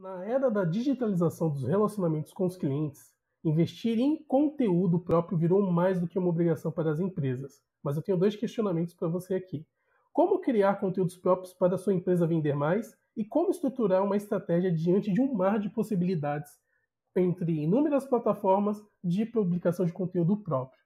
Na era da digitalização dos relacionamentos com os clientes, investir em conteúdo próprio virou mais do que uma obrigação para as empresas. Mas eu tenho dois questionamentos para você aqui. Como criar conteúdos próprios para a sua empresa vender mais e como estruturar uma estratégia diante de um mar de possibilidades entre inúmeras plataformas de publicação de conteúdo próprio.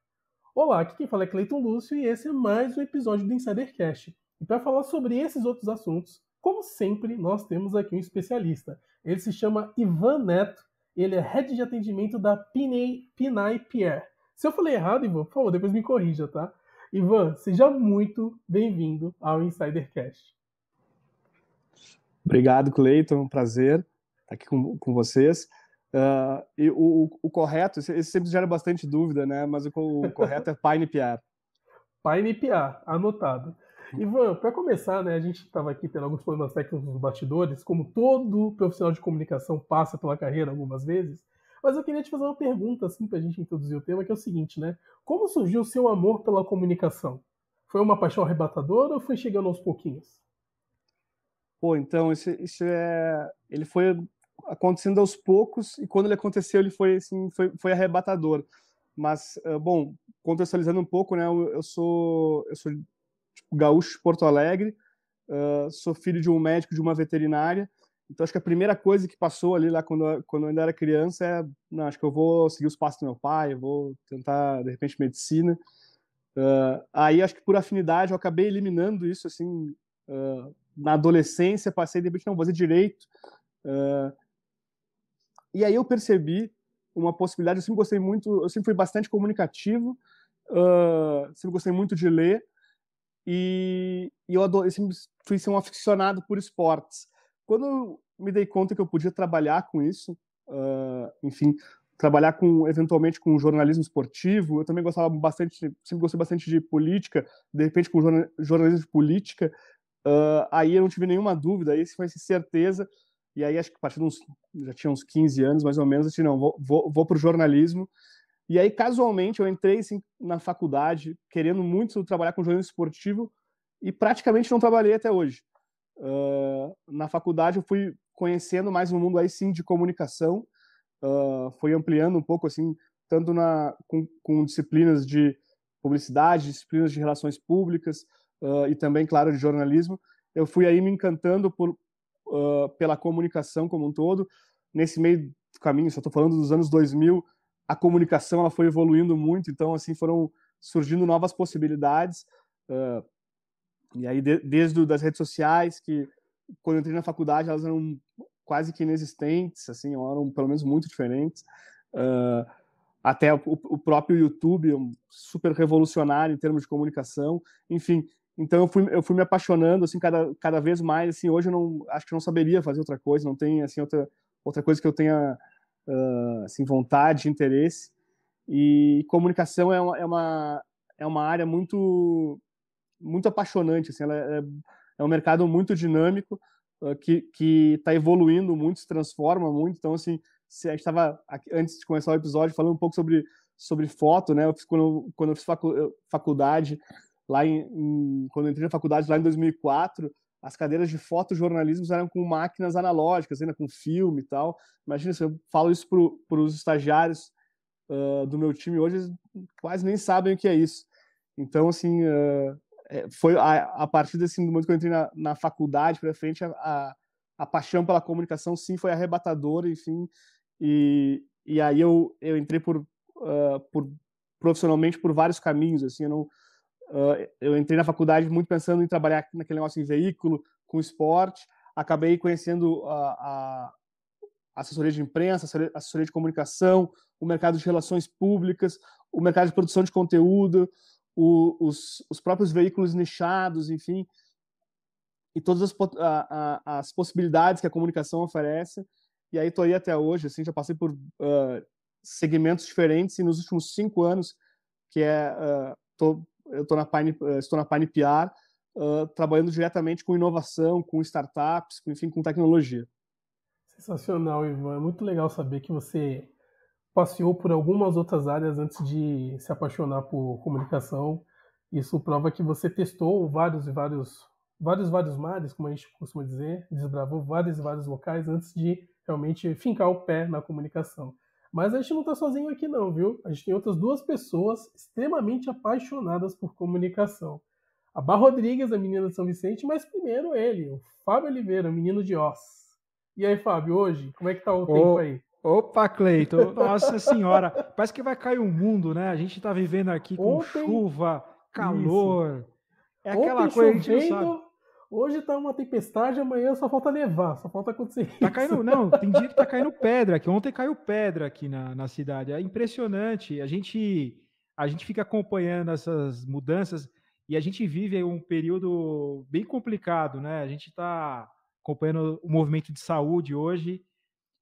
Olá, aqui quem fala é Cleiton Lúcio e esse é mais um episódio do Insidercast. E para falar sobre esses outros assuntos, como sempre, nós temos aqui um especialista. Ele se chama Ivan Neto, ele é head de atendimento da Pinay, Pinay Pierre. Se eu falei errado, Ivan, por favor, depois me corrija, tá? Ivan, seja muito bem-vindo ao Insidercast. Obrigado, Cleiton, um prazer estar aqui com, com vocês. Uh, e o, o, o, correto, esse sempre gera bastante dúvida, né? Mas o, o correto é Pine Pierre. anotado. Ivan, para começar, né, a gente estava aqui tendo alguns problemas técnicos dos bastidores, como todo profissional de comunicação passa pela carreira algumas vezes. Mas eu queria te fazer uma pergunta, assim, para a gente introduzir o tema, que é o seguinte, né? Como surgiu o seu amor pela comunicação? Foi uma paixão arrebatadora ou foi chegando aos pouquinhos? Pô, então, isso, isso é... Ele foi acontecendo aos poucos e quando ele aconteceu, ele foi, assim, foi, foi arrebatador. Mas, eh, bom, contextualizando um pouco, né? Eu sou, eu sou tipo, gaúcho de Porto Alegre, uh, sou filho de um médico, de uma veterinária, então acho que a primeira coisa que passou ali lá quando, quando eu ainda era criança é, não, acho que eu vou seguir os passos do meu pai, vou tentar, de repente, medicina. Uh, aí acho que por afinidade eu acabei eliminando isso, assim, uh, na adolescência passei, de repente, não, vou fazer direito. e aí eu percebi uma possibilidade. Eu sempre gostei muito, eu sempre fui bastante comunicativo, uh, sempre gostei muito de ler. E, e eu, adoro, eu sempre fui ser um aficionado por esportes. Quando me dei conta que eu podia trabalhar com isso, uh, enfim, trabalhar com eventualmente com jornalismo esportivo, eu também gostava bastante, sempre gostei bastante de política, de repente com jornalismo de política, uh, aí eu não tive nenhuma dúvida, aí foi essa certeza, e aí acho que a partir de uns, já tinha uns 15 anos mais ou menos, eu disse, não, vou, vou, vou para o jornalismo, e aí, casualmente, eu entrei assim, na faculdade, querendo muito trabalhar com jornalismo esportivo, e praticamente não trabalhei até hoje. Uh, na faculdade, eu fui conhecendo mais um mundo aí sim de comunicação, uh, fui ampliando um pouco, assim, tanto na, com, com disciplinas de publicidade, disciplinas de relações públicas, uh, e também, claro, de jornalismo. Eu fui aí me encantando por, pela comunicação como um todo. Nesse meio do caminho, só estou falando dos anos 2000, a comunicação ela foi evoluindo muito, então assim foram surgindo novas possibilidades. Uh, e aí de, desde das redes sociais que quando eu entrei na faculdade elas eram quase que inexistentes, assim, eram pelo menos muito diferentes. Uh, até o, o, próprio YouTube, super revolucionário em termos de comunicação, enfim. Então eu fui, eu fui me apaixonando assim cada, cada vez mais, assim, hoje eu não acho que não saberia fazer outra coisa, não tem assim outra outra coisa que eu tenha uh, assim, vontade, interesse. E comunicação é uma, é uma, é uma área muito, muito apaixonante. Assim, ela é, é um mercado muito dinâmico, uh, que está evoluindo muito, se transforma muito. Então, assim, a gente estava, antes de começar o episódio, falando um pouco sobre, sobre foto. Né? Eu fiz, quando, quando eu fiz facu, faculdade, lá em, em, quando entrei na faculdade lá em 2004 as cadeiras de fotojornalismo eram com máquinas analógicas, ainda com filme e tal. Imagina, se eu falo isso para os estagiários uh, do meu time hoje, eles quase nem sabem o que é isso. Então, assim, uh, foi a, a, partir desse momento que eu entrei na, na faculdade para frente, a, a, a, paixão pela comunicação, sim, foi arrebatadora, enfim. E, e aí eu, eu entrei por, uh, por profissionalmente por vários caminhos, assim, eu não uh, eu entrei na faculdade muito pensando em trabalhar naquele negócio em veículo, com esporte. Acabei conhecendo a, a assessoria de imprensa, a assessoria de comunicação, o mercado de relações públicas, o mercado de produção de conteúdo, o, os, os, próprios veículos nichados, enfim, e todas as, a, a, as possibilidades que a comunicação oferece. E aí estou aí até hoje, assim, já passei por uh, segmentos diferentes e nos últimos cinco anos, que é, estou uh, ah, eu eh, estou na Pine, estou na Pine PR, uh, ah, trabalhando diretamente com inovação, com startups, enfim, com tecnologia. Sensacional, Ivan. É muito legal saber que você passeou por algumas outras áreas antes de se apaixonar por comunicação. Isso prova que você testou vários e vários, vários, vários mares, como a gente costuma dizer, desbravou vários e vários locais antes de realmente fincar o pé na comunicação. Mas a gente não está sozinho aqui não, viu? A gente tem outras duas pessoas extremamente apaixonadas por comunicação. A Bar Rodrigues, a menina de São Vicente, mas primeiro ele, o Fábio Oliveira, o menino de Oz. E aí, Fábio, hoje, como é que tá o oh, tempo aí? Opa, Cleiton, nossa senhora, parece que vai cair o um mundo, né? A gente está vivendo aqui com Ontem, chuva, calor, isso. é aquela coisa chovendo, que a gente não sabe. Hoje tá uma tempestade, amanhã só falta nevar, só falta acontecer. Tá caindo, não, tem dia que tá caindo pedra aqui. Ontem caiu pedra aqui na, na cidade. É impressionante. A gente, a gente fica acompanhando essas mudanças e a gente vive um período bem complicado, né? A gente tá acompanhando o movimento de saúde hoje.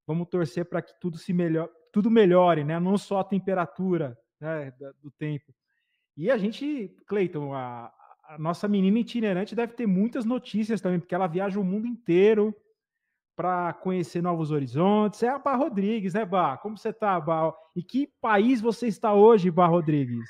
Vamos torcer para que tudo se melhor, tudo melhore, né? Não só a temperatura né, do tempo. E a gente, Cleiton, a, a nossa menina itinerante deve ter muitas notícias também, porque ela viaja o mundo inteiro para conhecer novos horizontes. É a Bar Rodrigues, né, Bar? Como você está, Bar? E que país você está hoje, Bar Rodrigues?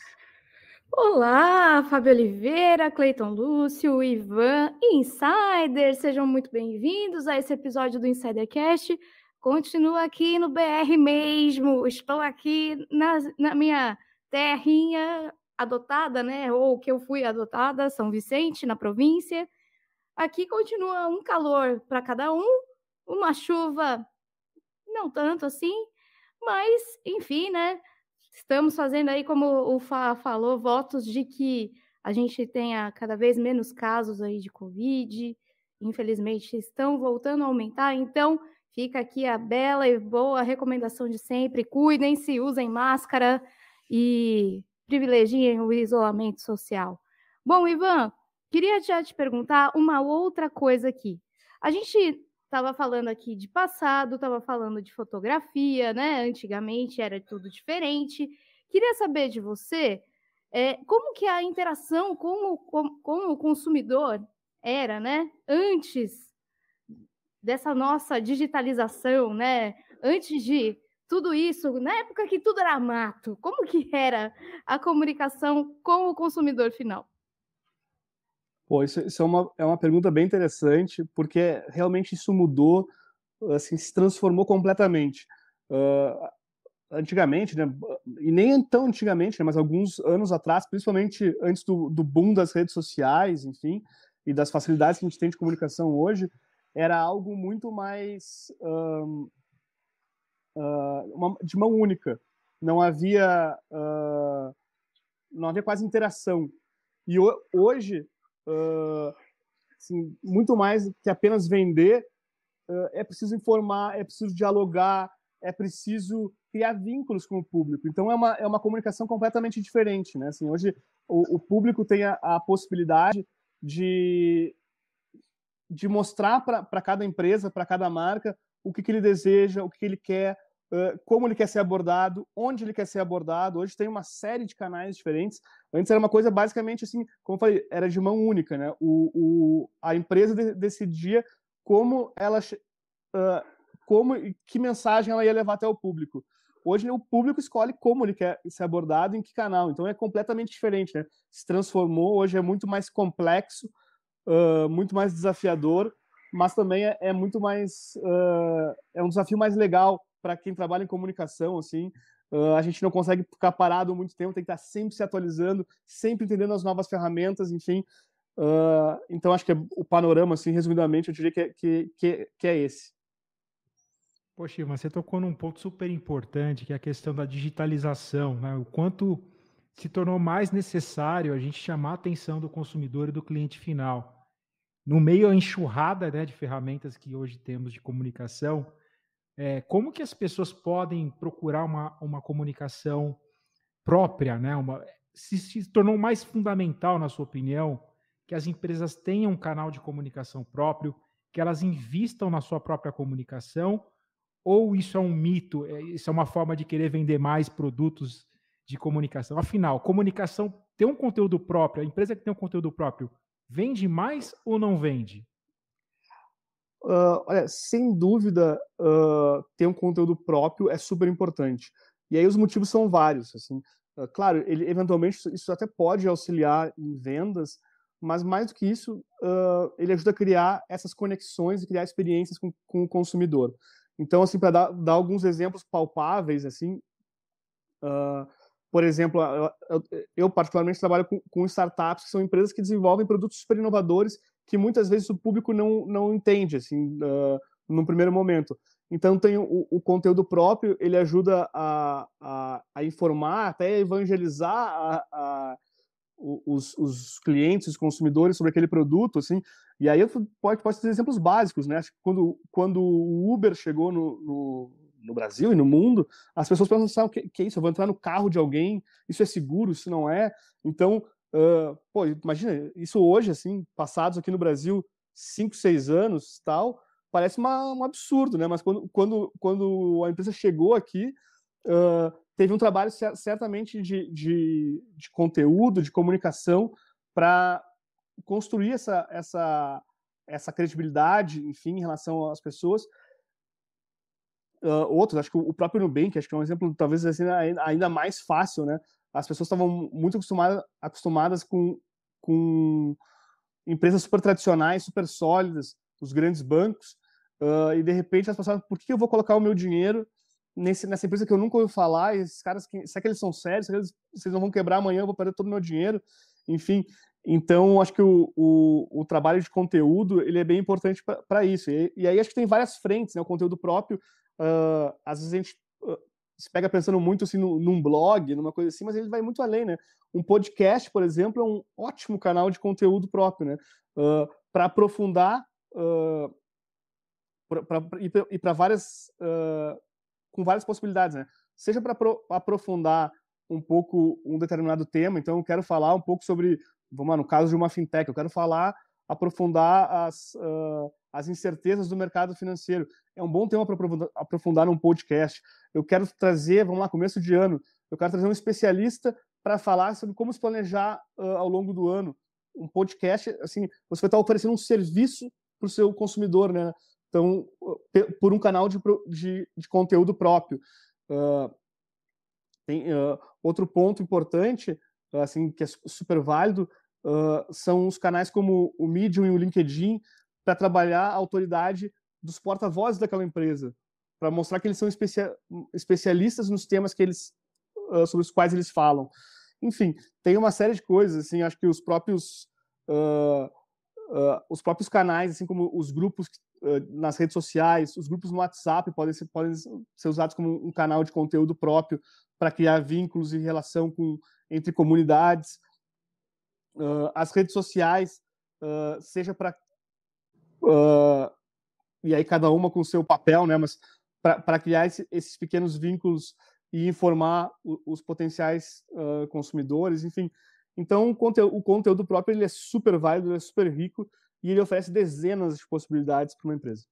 Olá, Fábio Oliveira, Cleiton Lúcio, Ivan, Insider, sejam muito bem-vindos a esse episódio do Insidercast. Continuo aqui no BR mesmo, estou aqui na, na minha terrinha adotada, né? Ou que eu fui adotada, São Vicente, na província. Aqui continua um calor para cada um, uma chuva não tanto assim, mas enfim, né? Estamos fazendo aí, como o Fá falou, votos de que a gente tenha cada vez menos casos aí de Covid. Infelizmente, estão voltando a aumentar, então fica aqui a bela e boa recomendação de sempre. Cuidem-se, usem máscara e privilegiem o isolamento social. Bom, Ivan, queria já te perguntar uma outra coisa aqui. A gente estava falando aqui de passado, estava falando de fotografia, né? Antigamente era tudo diferente. Queria saber de você é, como que a interação com o, com, com o consumidor era, né? Antes dessa nossa digitalização, né? Antes de tudo isso na época que tudo era mato. Como que era a comunicação com o consumidor final? Pô, isso, isso é, uma, é uma pergunta bem interessante, porque realmente isso mudou, assim, se transformou completamente. Uh, antigamente, né, e nem tão antigamente, né, mas alguns anos atrás, principalmente antes do, do boom das redes sociais, enfim, e das facilidades que a gente tem de comunicação hoje, era algo muito mais ah, uh, uma, de mão única. Não havia, uh, não havia quase interação. E hoje, uh, assim, muito mais que apenas vender, é preciso informar, é preciso dialogar, é preciso criar vínculos com o público. Então é uma, é uma comunicação completamente diferente, né? Assim, hoje o, o público tem a, a, possibilidade de de mostrar para cada empresa, para cada marca, o que, que ele deseja, o que, que ele quer, uh, como ele quer ser abordado, onde ele quer ser abordado. Hoje tem uma série de canais diferentes. Antes era uma coisa basicamente assim, como eu falei, era de mão única, né? O, o a empresa de, decidia como ela, uh, como que mensagem ela ia levar até o público. Hoje o público escolhe como ele quer ser abordado, em que canal. Então é completamente diferente, né? Se transformou. Hoje é muito mais complexo, uh, muito mais desafiador mas também é, é muito mais uh, é um desafio mais legal para quem trabalha em comunicação assim uh, a gente não consegue ficar parado muito tempo tem que estar sempre se atualizando sempre entendendo as novas ferramentas enfim uh, então acho que é o panorama assim resumidamente eu diria que é, que, que, que é esse Poxa, mas você tocou num ponto super importante, que é a questão da digitalização, né? o quanto se tornou mais necessário a gente chamar a atenção do consumidor e do cliente final no meio da enxurrada né, de ferramentas que hoje temos de comunicação, é, como que as pessoas podem procurar uma, uma comunicação própria, né? Uma, se, se tornou mais fundamental, na sua opinião, que as empresas tenham um canal de comunicação próprio, que elas invistam na sua própria comunicação, ou isso é um mito, é, isso é uma forma de querer vender mais produtos de comunicação? Afinal, comunicação ter um conteúdo próprio, a empresa que tem um conteúdo próprio, Vende mais ou não vende? Uh, olha, sem dúvida, uh, ter um conteúdo próprio é super importante. E aí os motivos são vários. Assim. Uh, claro, ele, eventualmente isso até pode auxiliar em vendas, mas mais do que isso, ele ajuda a criar essas conexões e criar experiências com, com o consumidor. Então, assim, para dar, dar, alguns exemplos palpáveis, assim, por exemplo, eu, eu particularmente trabalho com, com, startups, que são empresas que desenvolvem produtos super inovadores que muitas vezes o público não, não entende, assim, uh, ah, no primeiro momento. Então, tem o, o conteúdo próprio, ele ajuda a, a, a informar, até evangelizar a, a os, os, clientes, os consumidores sobre aquele produto, assim. E aí eu pode, pode ter exemplos básicos, né? Quando, quando o Uber chegou no no Brasil e no mundo, as pessoas pensam, sabe, o que, que é isso? Eu vou entrar no carro de alguém, isso é seguro, isso não é. Então, uh, pô, imagina, isso hoje, assim, passados aqui no Brasil, cinco seis anos tal, parece uma, um absurdo, né? Mas quando, quando, quando a empresa chegou aqui, uh, teve um trabalho certamente de, de, de conteúdo, de comunicação, para construir essa, essa, essa credibilidade, enfim, em relação às pessoas, uh, outros, acho que o próprio Nubank, acho que é um exemplo talvez assim, né, ainda mais fácil, né? As pessoas estavam muito acostumadas, acostumadas com, com empresas super tradicionais, super sólidas, os grandes bancos, uh, e de repente elas pensavam, por que eu vou colocar o meu dinheiro nesse, nessa empresa que eu nunca ouvi falar, e esses caras, que, será que eles são sérios? Será que eles, vocês não vão quebrar amanhã, eu vou perder todo o meu dinheiro? Enfim, então acho que o, o, o trabalho de conteúdo ele é bem importante para isso. E, e, aí acho que tem várias frentes, né? o conteúdo próprio, uh, às vezes a gente uh, se pega pensando muito assim, no, num blog, numa coisa assim, mas ele vai muito além, né? Um podcast, por exemplo, é um ótimo canal de conteúdo próprio, né? Uh, para aprofundar pra, pra, e para várias com várias possibilidades, né? Seja para aprofundar um pouco um determinado tema, então eu quero falar um pouco sobre, vamos lá, no caso de uma fintech, eu quero falar, aprofundar as, uh, as incertezas do mercado financeiro. É um bom tema para aprofundar num podcast. Eu quero trazer, vamos lá, começo de ano, eu quero trazer um especialista para falar sobre como se planejar uh, ao longo do ano. Um podcast, assim, você vai tá estar oferecendo um serviço para o seu consumidor, né? Então, por um canal de, de, de conteúdo próprio. Uh, tem, uh, outro ponto importante, assim, que é super válido, são os canais como o Medium e o LinkedIn, para trabalhar a autoridade dos porta-vozes daquela empresa, para mostrar que eles são especia especialistas nos temas que eles, uh, sobre os quais eles falam. Enfim, tem uma série de coisas, assim, acho que os próprios, uh, uh, os próprios canais, assim como os grupos nas redes sociais, os grupos no WhatsApp podem ser, podem ser usados como um canal de conteúdo próprio para criar vínculos e relação com, entre comunidades. as redes sociais, seja para Uh, e aí cada uma com o seu papel, né? Mas para criar esse, esses pequenos vínculos e informar o, os potenciais uh, consumidores, enfim. Então o conteúdo, o conteúdo próprio ele é super válido, ele é super rico e ele oferece dezenas de possibilidades para uma empresa.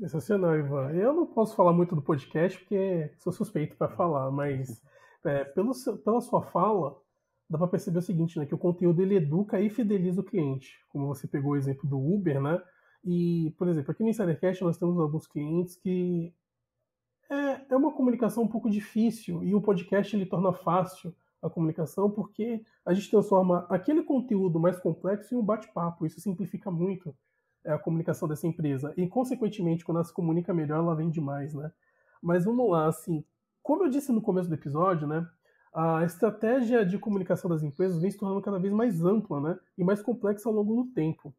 Sensacional, Ivan. Eu não posso falar muito do podcast porque sou suspeito para falar, mas é, pelo, pela sua fala, dá para perceber o seguinte, né, que o conteúdo ele educa e fideliza o cliente, como você pegou o exemplo do Uber, né? E, por exemplo, aqui no Insidercast nós temos alguns clientes que é, é uma comunicação um pouco difícil e o podcast ele torna fácil a comunicação porque a gente transforma aquele conteúdo mais complexo em um bate-papo. Isso simplifica muito é, a comunicação dessa empresa e, consequentemente, quando ela se comunica melhor, ela vende mais, né? Mas vamos lá, assim, como eu disse no começo do episódio, né? a estratégia de comunicação das empresas vem se tornando cada vez mais ampla né, e mais complexa ao longo do tempo.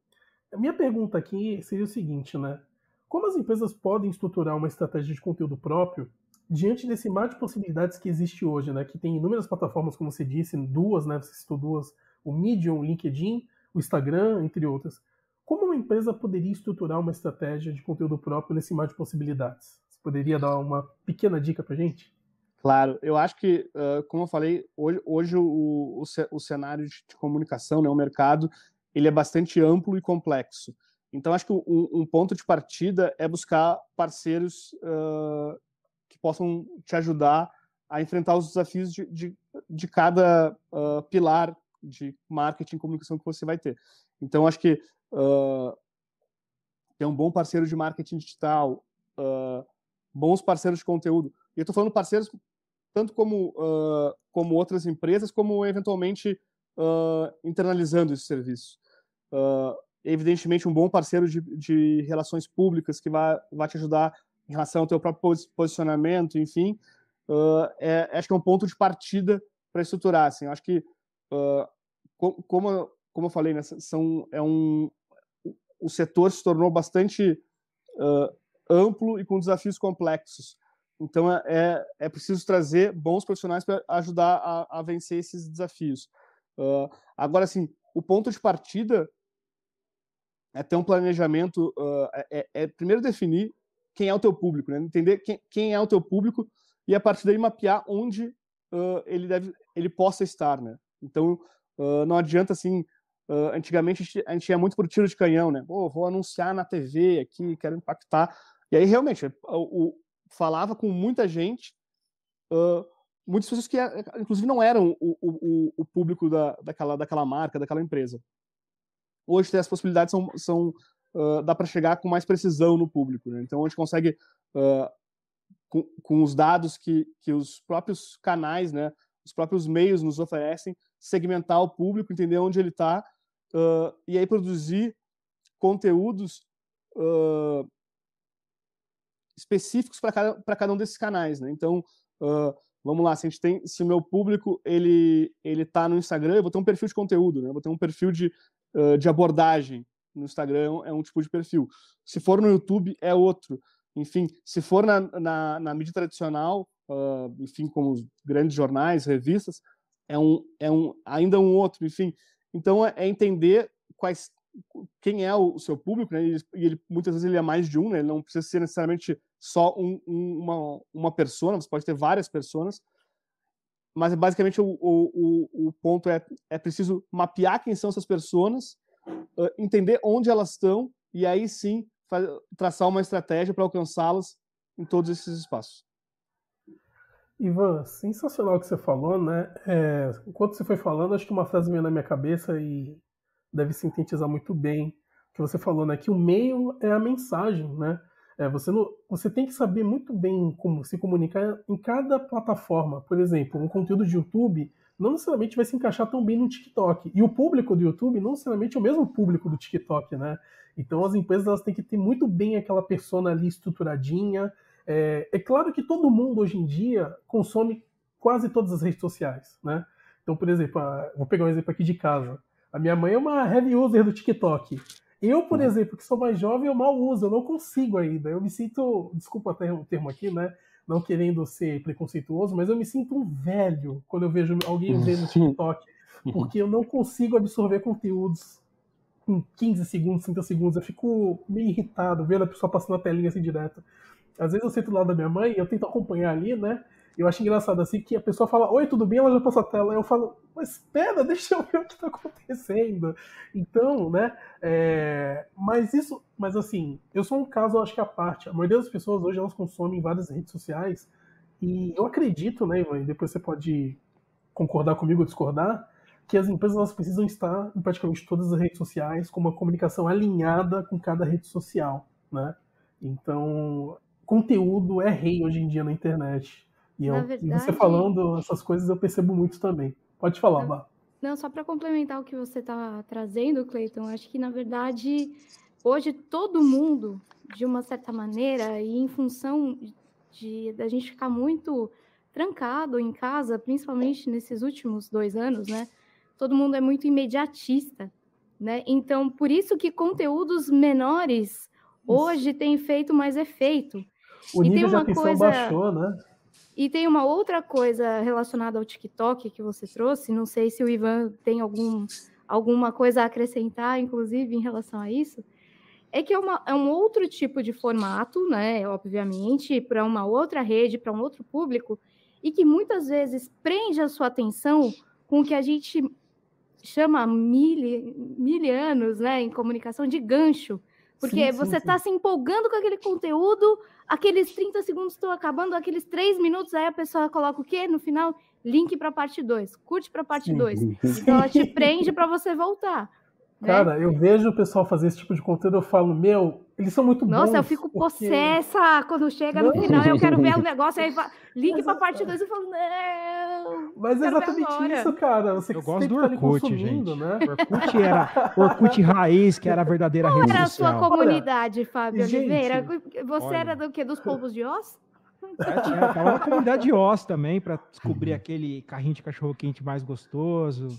A minha pergunta aqui seria o seguinte, né? Como as empresas podem estruturar uma estratégia de conteúdo próprio diante desse mar de possibilidades que existe hoje, né? Que tem inúmeras plataformas, como você disse, duas, né? Você citou duas, o Medium, o LinkedIn, o Instagram, entre outras. Como uma empresa poderia estruturar uma estratégia de conteúdo próprio nesse mar de possibilidades? Você poderia dar uma pequena dica para gente? Claro, eu acho que, uh, como eu falei, hoje, hoje o, o, o cenário de, de, comunicação, né, o mercado, ele é bastante amplo e complexo. Então, acho que um, um ponto de partida é buscar parceiros uh, que possam te ajudar a enfrentar os desafios de, de, de cada uh, pilar de marketing e comunicação que você vai ter. Então, acho que ter um bom parceiro de marketing digital, bons parceiros de conteúdo, e eu estou falando parceiros tanto como, uh, como outras empresas, como eventualmente uh, internalizando esse serviço. Uh, evidentemente, um bom parceiro de, de relações públicas que vai, vai te ajudar em relação ao teu próprio posicionamento, enfim, é, acho que é um ponto de partida para estruturar. Assim. acho que, como, como eu falei, né, são, é um, o setor se tornou bastante amplo e com desafios complexos. Então, é, é, é preciso trazer bons profissionais para ajudar a, a, vencer esses desafios. Uh, agora, assim, o ponto de partida é ter um planejamento, uh, é, é, primeiro definir quem é o teu público, né? entender quem, quem, é o teu público e, a partir daí, mapear onde uh, ele, deve, ele possa estar. Né? Então, não adianta, assim, Uh, antigamente a gente, a gente ia muito por tiro de canhão, né? Oh, vou anunciar na TV aqui, quero impactar. E aí realmente é, o, falava com muita gente, uh, muitas pessoas que, inclusive, não eram o, o, o público da, daquela, daquela marca, daquela empresa. Hoje, as possibilidades são, são uh, dá para chegar com mais precisão no público. Né? Então, a gente consegue, uh, com, com os dados que, que os próprios canais, né, os próprios meios nos oferecem, segmentar o público, entender onde ele está uh, e aí produzir conteúdos uh, específicos para cada, cada um desses canais, né? Então, uh, vamos lá, se a gente tem, se o meu público ele ele tá no Instagram, eu vou ter um perfil de conteúdo, né? Eu vou ter um perfil de, uh, de abordagem no Instagram é, é um tipo de perfil. Se for no YouTube é outro. Enfim, se for na, na, na mídia tradicional, uh, enfim, como os grandes jornais, revistas, é um é um ainda um outro. Enfim, então é, é entender quais quem é o seu público, né? E ele, muitas vezes ele é mais de um, né? Ele não precisa ser necessariamente só um, um, uma, uma pessoa, você pode ter várias pessoas. Mas é basicamente o, o, o, ponto é, é preciso mapear quem são essas pessoas, entender onde elas estão e aí sim traçar uma estratégia para alcançá-las em todos esses espaços. Ivan, sensacional o que você falou, né? É, enquanto você foi falando, acho que uma frase veio na minha cabeça e deve sintetizar muito bem o que você falou, né? Que o meio é a mensagem, né? É, você, não, você tem que saber muito bem como se comunicar em cada plataforma. Por exemplo, um conteúdo de YouTube não necessariamente vai se encaixar tão bem no TikTok. E o público do YouTube não necessariamente é o mesmo público do TikTok, né? Então as empresas elas têm que ter muito bem aquela persona ali estruturadinha. É, é claro que todo mundo hoje em dia consome quase todas as redes sociais, né? Então, por exemplo, ah, vou pegar um exemplo aqui de casa. A minha mãe é uma heavy user do TikTok. Eu, por uhum. exemplo, que sou mais jovem, eu mal uso, eu não consigo ainda. Eu me sinto, desculpa até o termo aqui, né? Não querendo ser preconceituoso, mas eu me sinto um velho quando eu vejo alguém usando uhum. o TikTok, uhum. porque eu não consigo absorver conteúdos com 15 segundos, 30 segundos. Eu fico meio irritado vendo a pessoa passando a telinha assim direto. Às vezes eu sento do lado da minha mãe, eu tento acompanhar ali, né? eu acho engraçado assim que a pessoa fala, oi, tudo bem? Ela já passa a tela. Eu falo, mas pera, deixa eu ver o que está acontecendo. Então, né? É... Mas isso, mas assim, eu sou um caso, eu acho que a parte. A maioria das pessoas hoje elas consomem várias redes sociais e eu acredito, né, Ivan? Depois você pode concordar comigo ou discordar que as empresas elas precisam estar em praticamente todas as redes sociais com uma comunicação alinhada com cada rede social, né? Então, conteúdo é rei hoje em dia na internet. E, eu, verdade, você falando essas coisas, eu percebo muito também. Pode falar, Bá. Não, só para complementar o que você está trazendo, Cleiton, acho que, na verdade, hoje todo mundo, de uma certa maneira, e em função de da gente ficar muito trancado em casa, principalmente nesses últimos dois anos, né? Todo mundo é muito imediatista, né? Então, por isso que conteúdos menores isso. hoje têm feito mais efeito. O e nível tem uma de atenção coisa... baixou, né? E tem uma outra coisa relacionada ao TikTok que você trouxe, não sei se o Ivan tem algum, alguma coisa a acrescentar, inclusive, em relação a isso, é que é, uma, é um outro tipo de formato, né, obviamente, para uma outra rede, para um outro público, e que muitas vezes prende a sua atenção com o que a gente chama mil, mil anos, né, em comunicação, de gancho. Porque sim, você está se empolgando com aquele conteúdo aqueles 30 segundos estão acabando, aqueles 3 minutos, aí a pessoa coloca o quê no final? Link para parte 2, curte para parte 2. Então ela te prende para você voltar. Né? Cara, né? eu vejo o pessoal fazer esse tipo de conteúdo, eu falo, meu, eles são muito Nossa, bons. Nossa, eu fico porque... possessa quando chega não, no final. Eu quero ver o negócio, aí ligue pra parte 2 e falo, não. Mas é exatamente isso, cara. Você eu gosto do tá Orkut, gente. Né? Orkut era Orkut raiz, que era a verdadeira Qual era a sua comunidade, Fábio gente, Oliveira? Você olha. era do quê? Dos povos de Oz? É, tinha, uma comunidade de Oz também, para descobrir aquele carrinho de cachorro quente mais gostoso.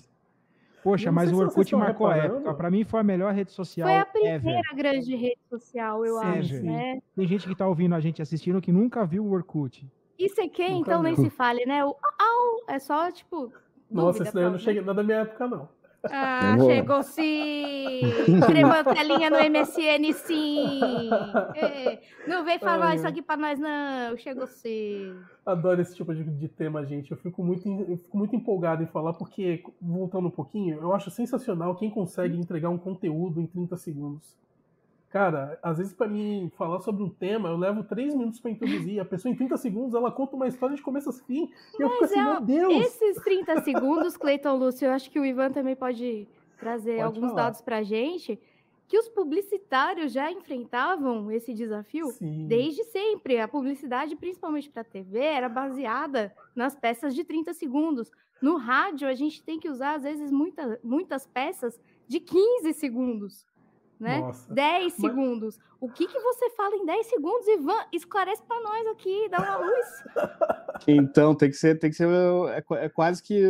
Poxa, mas o Orkut marcou a época. Para mim foi a melhor rede social. Foi a primeira ever. grande rede social, eu sim, acho, sim. né? Tem gente que tá ouvindo a gente assistindo que nunca viu o Orkut. Isso é quem então viu. nem se fale, né? O au é só tipo. Nossa, isso daí eu não né? cheguei nada é da minha época, não. Ah, chegou sim! Cremantelinha no MSN, sim! não vem falar Ai. isso aqui pra nós, não! Chegou sim! Adoro esse tipo de, de tema, gente. Eu fico, muito, eu fico muito empolgado em falar, porque, voltando um pouquinho, eu acho sensacional quem consegue entregar um conteúdo em 30 segundos. Cara, às vezes para mim falar sobre um tema, eu levo três minutos para introduzir. A pessoa em 30 segundos ela conta uma história de começo a fim. eu fico assim, é, meu Deus! Esses 30 segundos, Cleiton Lúcio, eu acho que o Ivan também pode trazer pode alguns falar. dados pra gente. Que os publicitários já enfrentavam esse desafio Sim. desde sempre. A publicidade, principalmente para TV, era baseada nas peças de 30 segundos. No rádio, a gente tem que usar, às vezes, muita, muitas peças de 15 segundos né? Nossa. 10 segundos. O que, que você fala em 10 segundos, Ivan? Esclarece para nós aqui, dá uma luz. então, tem que ser, tem que ser é, é quase que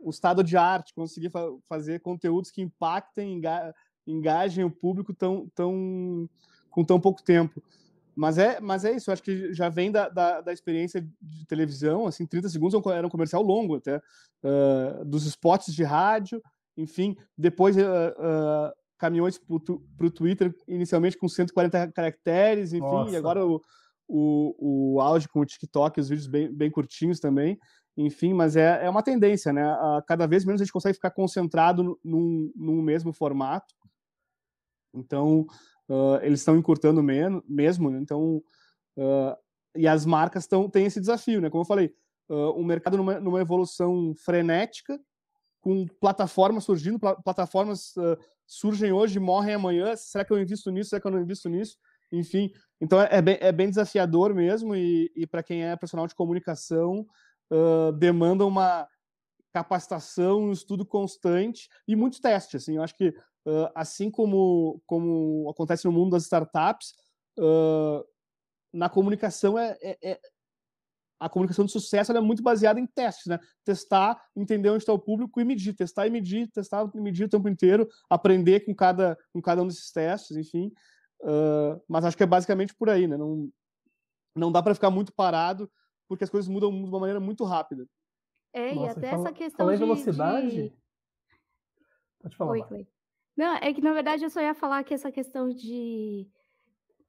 o um estado de arte, conseguir fa fazer conteúdos que impactem, enga engajem o público tão, tão, com tão pouco tempo. Mas é, mas é isso, acho que já vem da, da, da, experiência de televisão, assim, 30 segundos é era um comercial longo até, uh, dos spots de rádio, enfim, depois uh, caminhões para o Twitter, inicialmente com 140 caracteres, enfim, Nossa. e agora o, o, o auge com o TikTok, os vídeos bem, bem curtinhos também, enfim, mas é, é uma tendência, né? Cada vez menos a gente consegue ficar concentrado num, num mesmo formato, então uh, eles estão encurtando men mesmo, né? então uh, e as marcas tão, têm esse desafio, né? Como eu falei, uh, o mercado numa, numa evolução frenética, com plataformas surgindo, plataformas uh, surgem hoje, morrem amanhã. Será que eu invisto nisso? Será que eu não invisto nisso? Enfim, então é, é bem, é bem desafiador mesmo. E, e para quem é profissional de comunicação, uh, demanda uma capacitação, um estudo constante e muito teste. Assim, eu acho que uh, assim como, como acontece no mundo das startups, na comunicação é, é, é a comunicação de sucesso é muito baseada em testes, né? Testar, entender onde está o público e medir, testar e medir, testar e medir o tempo inteiro, aprender com cada, com cada um desses testes, enfim. Uh, mas acho que é basicamente por aí, né? Não, não dá para ficar muito parado, porque as coisas mudam de uma maneira muito rápida. É, Nossa, e até essa questão fala de velocidade. De... Pode falar. Oi, Clay. Não, é que na verdade eu só ia falar que essa questão de,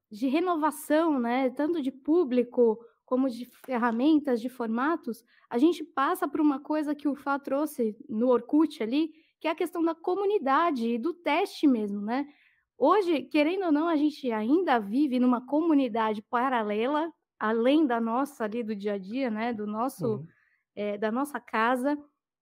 de renovação, né? Tanto de público como de ferramentas, de formatos, a gente passa por uma coisa que o Fá trouxe no Orkut ali, que é a questão da comunidade e do teste mesmo, né? Hoje, querendo ou não, a gente ainda vive numa comunidade paralela, além da nossa ali do dia a dia, né? Do nosso, uhum. é, da nossa casa,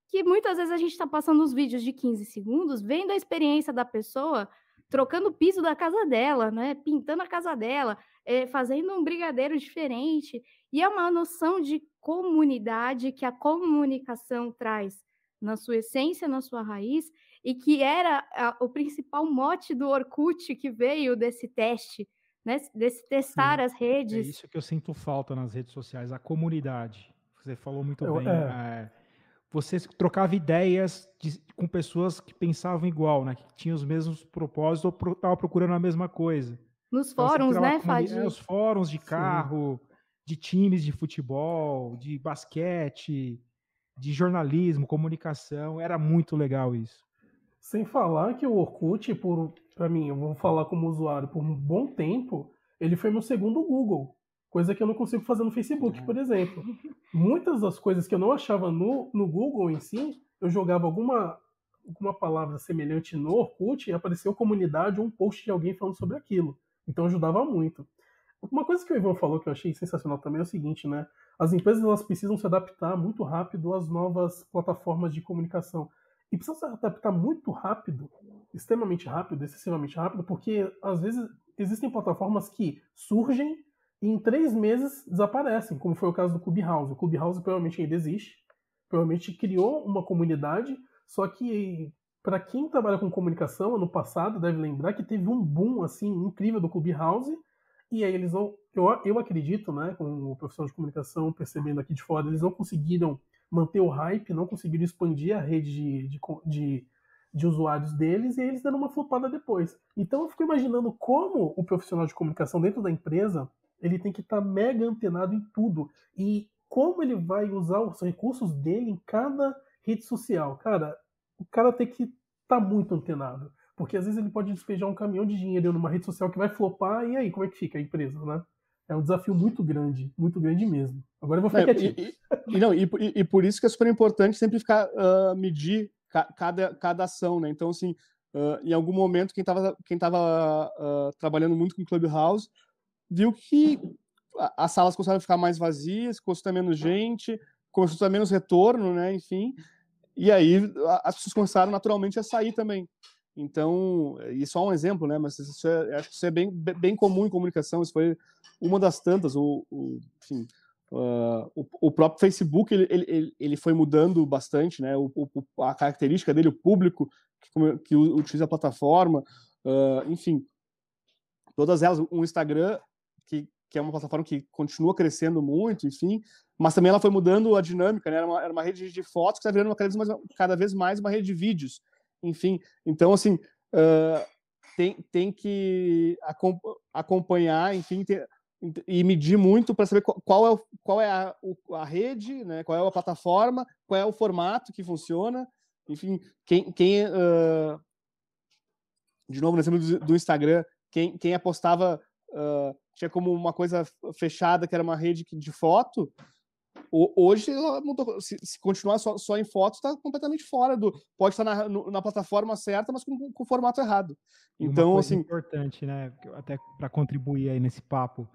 que muitas vezes a gente está passando os vídeos de 15 segundos, vendo a experiência da pessoa, trocando o piso da casa dela, né? Pintando a casa dela, é, fazendo um brigadeiro diferente. E é uma noção de comunidade que a comunicação traz na sua essência, na sua raiz, e que era a, o principal mote do Orkut que veio desse teste, né? Desse testar Sim, as é redes. É isso que eu sinto falta nas redes sociais, a comunidade. Você falou muito eu, bem. É... É você trocava ideias de, com pessoas que pensavam igual, né? Que tinham os mesmos propósitos ou estavam procurando a mesma coisa. Nos então, fóruns, né, Fadi? Nos é, os fóruns de carro, Sim. de times de futebol, de basquete, de jornalismo, comunicação. Era muito legal isso. Sem falar que o Orkut, por para mim, eu vou falar como usuário, por um bom tempo, ele foi meu segundo Google. Coisa que eu não consigo fazer no Facebook, é. por exemplo. Muitas das coisas que eu não achava no, no Google em si, eu jogava alguma, alguma palavra semelhante no Orkut e apareceu comunidade ou um post de alguém falando sobre aquilo. Então ajudava muito. Uma coisa que o Ivan falou que eu achei sensacional também é o seguinte, né? As empresas elas precisam se adaptar muito rápido às novas plataformas de comunicação. E precisam se adaptar muito rápido, extremamente rápido, excessivamente rápido, porque às vezes existem plataformas que surgem em três meses desaparecem, como foi o caso do Clubhouse. O Clubhouse provavelmente ainda existe, provavelmente criou uma comunidade, só que para quem trabalha com comunicação, ano passado deve lembrar que teve um boom assim incrível do Clubhouse, e aí eles vão, eu, eu acredito, né, como profissional de comunicação percebendo aqui de fora, eles não conseguiram manter o hype, não conseguiram expandir a rede de, de, de, de usuários deles, e aí eles deram uma flopada depois. Então eu fico imaginando como o profissional de comunicação dentro da empresa ele tem que estar tá mega antenado em tudo. E como ele vai usar os recursos dele em cada rede social. Cara, o cara tem que estar tá muito antenado. Porque às vezes ele pode despejar um caminhão de dinheiro numa rede social que vai flopar, e aí, como é que fica a empresa, né? É um desafio muito grande, muito grande mesmo. Agora eu vou ficar não, quietinho. E, e não, e, e, por isso que é super importante sempre ficar, uh, medir ca, cada, cada ação, né? Então, assim, uh, em algum momento, quem estava quem tava, uh, trabalhando muito com Clubhouse viu que as salas começaram a ficar mais vazias, começou a ter menos gente, começou a ter menos retorno, né? Enfim, e aí as pessoas começaram naturalmente a sair também. Então, isso é um exemplo, né? Mas isso é, acho que isso é bem, bem comum em comunicação. Isso foi uma das tantas. O, o enfim, uh, o, o, próprio Facebook ele, ele, ele foi mudando bastante, né? O, o, a característica dele, o público que, que utiliza a plataforma, uh, enfim, todas elas. O Instagram que, que é uma plataforma que continua crescendo muito, enfim, mas também ela foi mudando a dinâmica, né? Era uma, era uma rede de fotos que está virando uma, cada, vez mais, cada vez mais uma rede de vídeos, enfim. Então, assim, uh, tem, tem que acompanhar, enfim, ter, e medir muito para saber qual é, o, qual é a, a rede, né? qual é a plataforma, qual é o formato que funciona, enfim, quem, quem uh, de novo, no exemplo do, do Instagram, quem, quem apostava uh, tinha como uma coisa fechada, que era uma rede de foto. Hoje, se, continuar só, em foto, está completamente fora do. Pode estar na, na plataforma certa, mas com, com, o formato errado. Então, assim. importante, né? Até para contribuir aí nesse papo.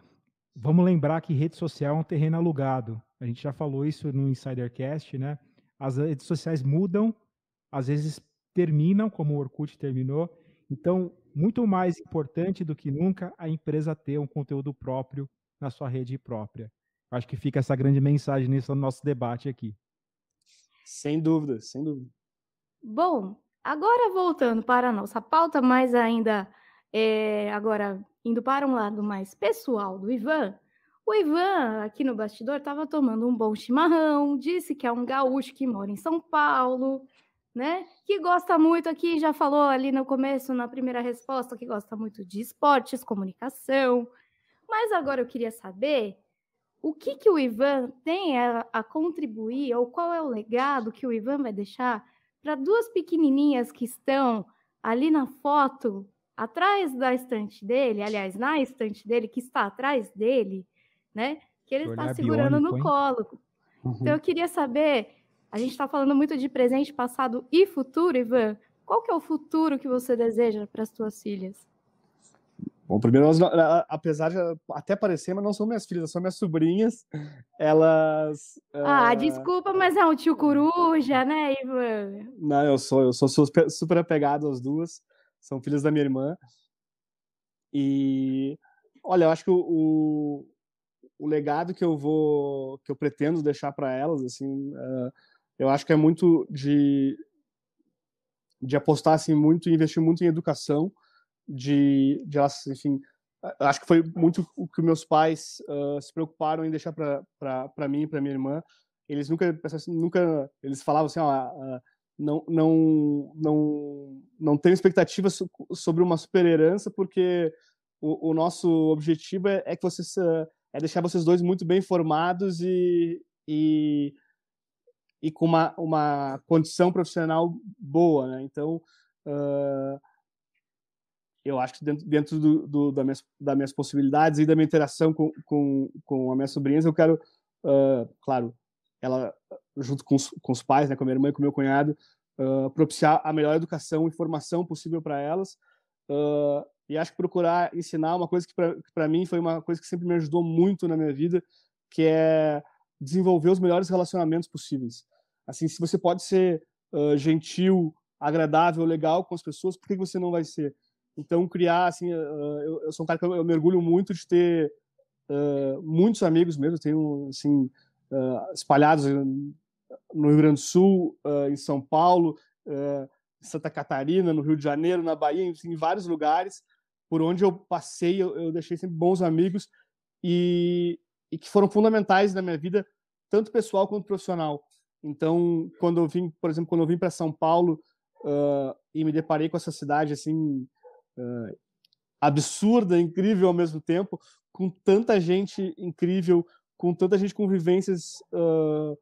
Vamos lembrar que rede social é um terreno alugado. A gente já falou isso no Insidercast, né? As redes sociais mudam, às vezes terminam, como o Orkut terminou. Então, muito mais importante do que nunca a empresa ter um conteúdo próprio na sua rede própria. Acho que fica essa grande mensagem nesse nosso debate aqui. Sem dúvida, sem dúvida. Bom, agora voltando para a nossa pauta, mas ainda é, agora indo para um lado mais pessoal do Ivan, o Ivan, aqui no bastidor, estava tomando um bom chimarrão, disse que é um gaúcho que mora em São Paulo, né? Que gosta muito aqui, já falou ali no começo, na primeira resposta, que gosta muito de esportes, comunicação. Mas agora eu queria saber o que, que o Ivan tem a, a contribuir, ou qual é o legado que o Ivan vai deixar para duas pequenininhas que estão ali na foto, atrás da estante dele, aliás, na estante dele, que está atrás dele, né? Que ele está segurando biônico, no hein? colo. Uhum. Então eu queria saber a gente está falando muito de presente, passado e futuro, Ivan. Qual que é o futuro que você deseja para as suas filhas? Bom, primeiro, nós, apesar de até parecer, mas não são minhas filhas, são minhas sobrinhas. Elas. Ah, uh... desculpa, mas é um tio coruja, né, Ivan? Não, eu sou, eu sou super, apegado às duas. São filhas da minha irmã. E olha, eu acho que o, o, o legado que eu vou, que eu pretendo deixar para elas, assim, uh, eu acho que é muito de, de apostar assim, muito, investir muito em educação, de, de enfim, acho que foi muito o que meus pais uh, se preocuparam em deixar para mim e para minha irmã. Eles nunca, nunca, eles falavam assim, ó, não, não, não, não tenho expectativas sobre uma super herança, porque o, o nosso objetivo é, é que vocês, é deixar vocês dois muito bem formados e, e e com uma, uma condição profissional boa, né? Então, uh, eu acho que dentro, dentro do, do, da minhas, das minhas possibilidades e da minha interação com, com, com a minha sobrinha, eu quero, uh, claro, ela junto com os, com os pais, né, com a minha irmã e com o meu cunhado, uh, propiciar a melhor educação e formação possível para elas. Uh, e acho que procurar ensinar é uma coisa que para mim foi uma coisa que sempre me ajudou muito na minha vida, que é desenvolver os melhores relacionamentos possíveis. Assim, se você pode ser uh, gentil, agradável, legal com as pessoas, por que você não vai ser? Então, criar, assim, uh, eu, eu, sou um cara que eu, mergulho muito de ter uh, muitos amigos mesmo, tenho, assim, espalhados no Rio Grande do Sul, em São Paulo, em Santa Catarina, no Rio de Janeiro, na Bahia, em, em vários lugares, por onde eu passei, eu, eu deixei sempre bons amigos e, e que foram fundamentais na minha vida, tanto pessoal quanto profissional. Então, quando eu vim, por exemplo, quando eu vim para São Paulo uh, e me deparei com essa cidade assim uh, absurda, incrível ao mesmo tempo, com tanta gente incrível, com tanta gente com vivências uh,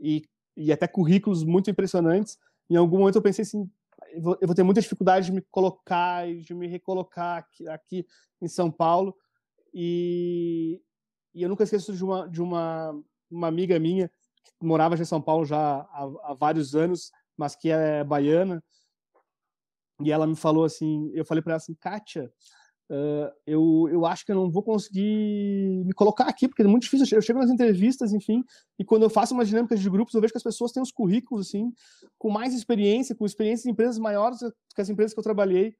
e, e até currículos muito impressionantes, em algum momento eu pensei assim, eu vou, eu vou ter muita dificuldade de me colocar, de me recolocar aqui, aqui em São Paulo. E, e eu nunca esqueço de uma, de uma, uma amiga minha que morava em São Paulo já há, há vários anos, mas que é baiana. E ela me falou assim, eu falei para ela assim, Kátia, uh, eu, eu acho que eu não vou conseguir me colocar aqui, porque é muito difícil. Eu chego nas entrevistas, enfim, e quando eu faço umas dinâmicas de grupos, eu vejo que as pessoas têm uns currículos, assim, com mais experiência, com experiência em empresas maiores que as empresas que eu trabalhei.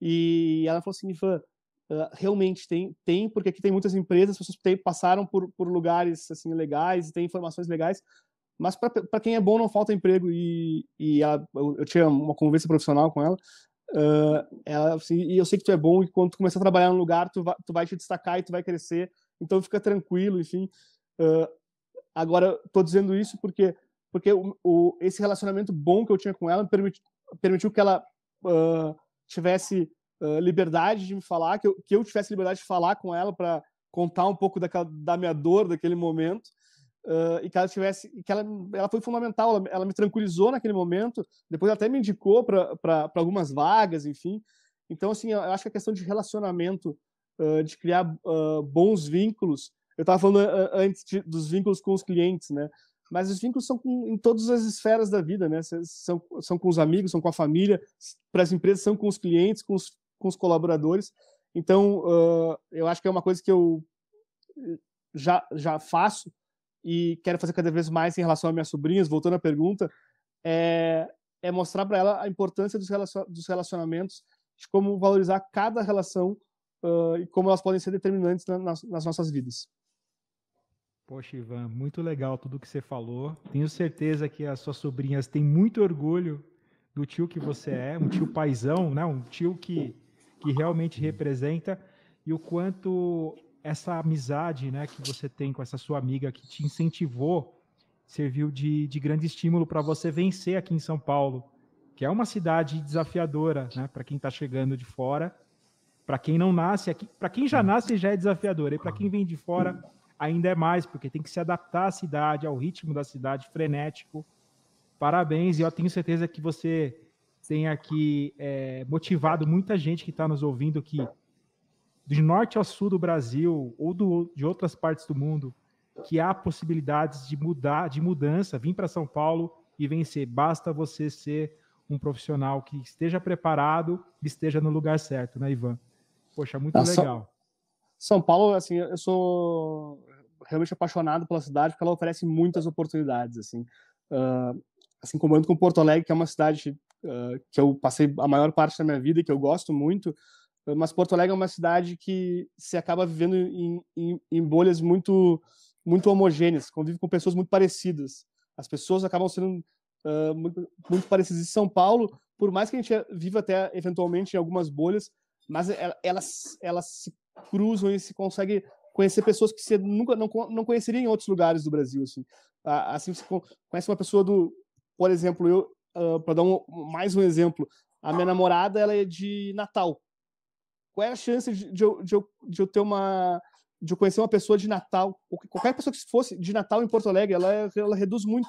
E ela falou assim, Ivan, Uh, realmente tem, tem, porque aqui tem muitas empresas, pessoas tem, passaram por, por lugares assim legais, tem informações legais, mas para quem é bom não falta emprego e, e ela, eu, eu tinha uma conversa profissional com ela, uh, ela assim, e eu sei que tu é bom e quando tu começar a trabalhar no lugar tu vai, tu vai te destacar e tu vai crescer, então fica tranquilo, enfim. Uh, agora estou dizendo isso porque porque o, o, esse relacionamento bom que eu tinha com ela permitiu, permitiu que ela tivesse ah, liberdade de me falar, que eu, que eu tivesse liberdade de falar com ela para contar um pouco daquela, da minha dor daquele momento. Uh, e que ela tivesse que ela, ela foi fundamental ela, ela me tranquilizou naquele momento depois ela até me indicou para algumas vagas enfim então assim eu acho que a questão de relacionamento uh, de criar uh, bons vínculos eu estava falando antes de, dos vínculos com os clientes né mas os vínculos são com, em todas as esferas da vida né são, são com os amigos são com a família para as empresas são com os clientes com os com os colaboradores. Então, uh, eu acho que é uma coisa que eu eh, já, já faço e quero fazer cada vez mais em relação a minhas sobrinhas, voltando à pergunta, é, é mostrar para ela a importância dos, relacion, dos relacionamentos, de como valorizar cada relação uh, e como elas podem ser determinantes na, nas, nas nossas vidas. Poxa, Ivan, muito legal tudo que você falou. Tenho certeza que as suas sobrinhas têm muito orgulho do tio que você é, um tio paisão, né? um tio que que realmente representa e o quanto essa amizade né, que você tem com essa sua amiga que te incentivou serviu de, de grande estímulo para você vencer aqui em São Paulo, que é uma cidade desafiadora né, para quem está chegando de fora. Para quem não nasce aqui, para quem já nasce já é desafiador, e para quem vem de fora ainda é mais, porque tem que se adaptar à cidade, ao ritmo da cidade frenético. Parabéns, e eu tenho certeza que você tenha aqui é, motivado muita gente que está nos ouvindo aqui de norte ao sul do Brasil ou do, de outras partes do mundo que há possibilidades de mudar, de mudança, vir para São Paulo e vencer. Basta você ser um profissional que esteja preparado, esteja no lugar certo, né, Ivan? Poxa, muito Nossa. Ah, legal. São Paulo, assim, eu sou realmente apaixonado pela cidade porque ela oferece muitas oportunidades, assim. Uh, assim, comparando com Porto Alegre, que é uma cidade ah, que eu passei a maior parte da minha vida e que eu gosto muito, ah, mas Porto Alegre é uma cidade que se acaba vivendo em, em, em bolhas muito muito homogêneas, convive com pessoas muito parecidas. As pessoas acabam sendo uh, muito, muito, parecidas. E São Paulo, por mais que a gente eh, viva até eventualmente em algumas bolhas, mas é, elas elas se cruzam e se consegue conhecer pessoas que você nunca não, não conheceria em outros lugares do Brasil assim. Assim você conhece uma pessoa do, por exemplo, eu uh, ah, para dar um, mais um exemplo, a minha namorada ela é de Natal. Qual é a chance de, de, eu, de, eu, de eu ter uma. de eu conhecer uma pessoa de Natal? Qualquer pessoa que fosse de Natal em Porto Alegre, ela, ela reduz muito.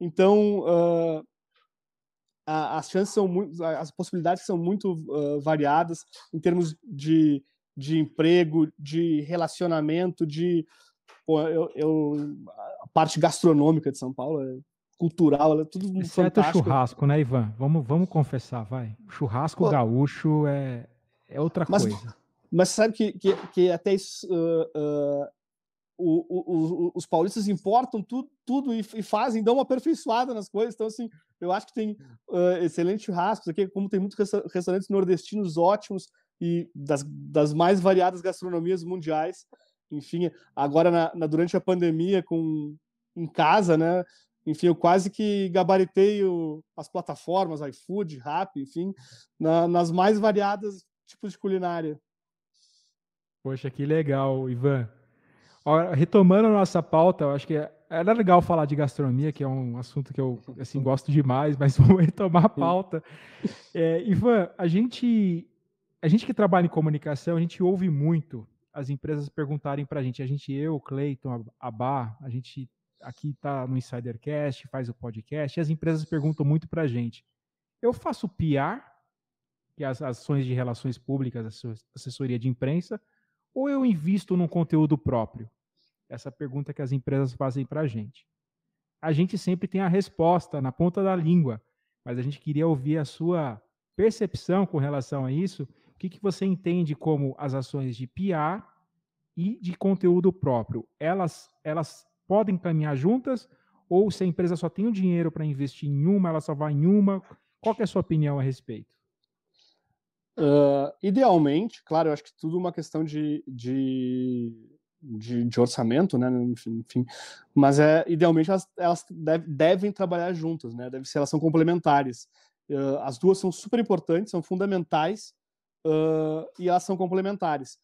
Então, uh, a, as chances são muito. as possibilidades são muito uh, variadas em termos de, de emprego, de relacionamento, de. Pô, eu, eu, a parte gastronômica de São Paulo é cultural, ela é tudo Exceto é fantástico. churrasco, né, Ivan? Vamos, vamos confessar, vai. Churrasco Pô, gaúcho é, é outra mas, coisa. Mas sabe que, que, que até isso, uh, uh, o, o, o, os paulistas importam tudo tudo e, e, fazem, dão uma aperfeiçoada nas coisas. Então, assim, eu acho que tem uh, excelentes churrascos aqui, como tem muitos resta restaurantes nordestinos ótimos e das, das mais variadas gastronomias mundiais enfim, agora na, na, durante a pandemia com em casa, né? Enfim, eu quase que gabaritei o, as plataformas, iFood, Rap, enfim, na, nas mais variadas tipos de culinária. Poxa, que legal, Ivan. retomando a nossa pauta, eu acho que era legal falar de gastronomia, que é um assunto que eu assim gosto demais, mas vamos retomar a pauta. É, Ivan, a gente, a gente que trabalha em comunicação, a gente ouve muito as empresas perguntarem para a gente, a gente, eu, Cleiton, Bar a gente aqui está no Insidercast, faz o podcast, e as empresas perguntam muito para a gente. Eu faço PR, que é as ações de relações públicas, assessoria de imprensa, ou eu invisto num conteúdo próprio? Essa pergunta que as empresas fazem para a gente. A gente sempre tem a resposta na ponta da língua, mas a gente queria ouvir a sua percepção com relação a isso. O que, que você entende como as ações de PR e de conteúdo próprio? Elas, elas podem caminhar juntas? Ou se a empresa só tem o dinheiro para investir em uma, ela só vai em uma? Qual é a sua opinião a respeito? Uh, idealmente, claro, eu acho que tudo uma questão de, de, de, de orçamento, né? Enfim, mas é idealmente elas, elas deve, devem trabalhar juntas, né? Deve ser, elas são complementares. Uh, as duas são super importantes, são fundamentais uh, e elas são complementares.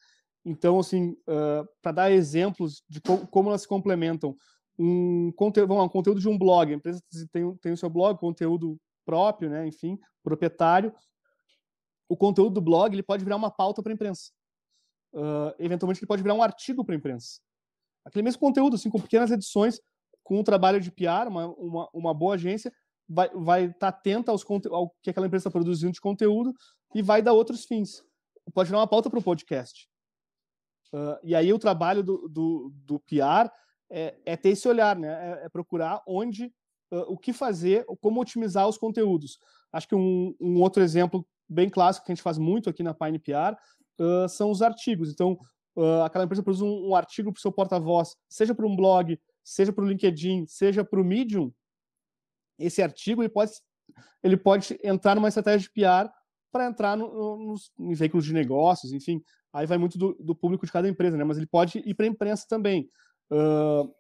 Então, assim, uh, para dar exemplos de co como elas se complementam, um conteúdo, vamos lá, um conteúdo de um blog, a empresa tem, tem o seu blog, conteúdo próprio, né, enfim, proprietário, o conteúdo do blog ele pode virar uma pauta para a imprensa. Uh, eventualmente ele pode virar um artigo para a imprensa. Aquele mesmo conteúdo, assim, com pequenas edições, com o trabalho de PR, uma, uma, uma boa agência, vai estar vai tá atenta aos, ao que aquela empresa está produzindo de conteúdo e vai dar outros fins. Pode virar uma pauta para o podcast. Uh, e aí o trabalho do, do, do PR é, é, ter esse olhar, né? É, é procurar onde, uh, o que fazer, como otimizar os conteúdos. Acho que um, um, outro exemplo bem clássico que a gente faz muito aqui na Pine PR uh, ah, são os artigos. Então, ah, aquela empresa produz um, um artigo para o seu porta-voz, seja para um blog, seja para o LinkedIn, seja para o Medium. Esse artigo ele pode, ele pode entrar numa estratégia de PR para entrar no, no, nos em veículos de negócios, enfim. Aí vai muito do, do, público de cada empresa, né? Mas ele pode ir para a imprensa também. Uh,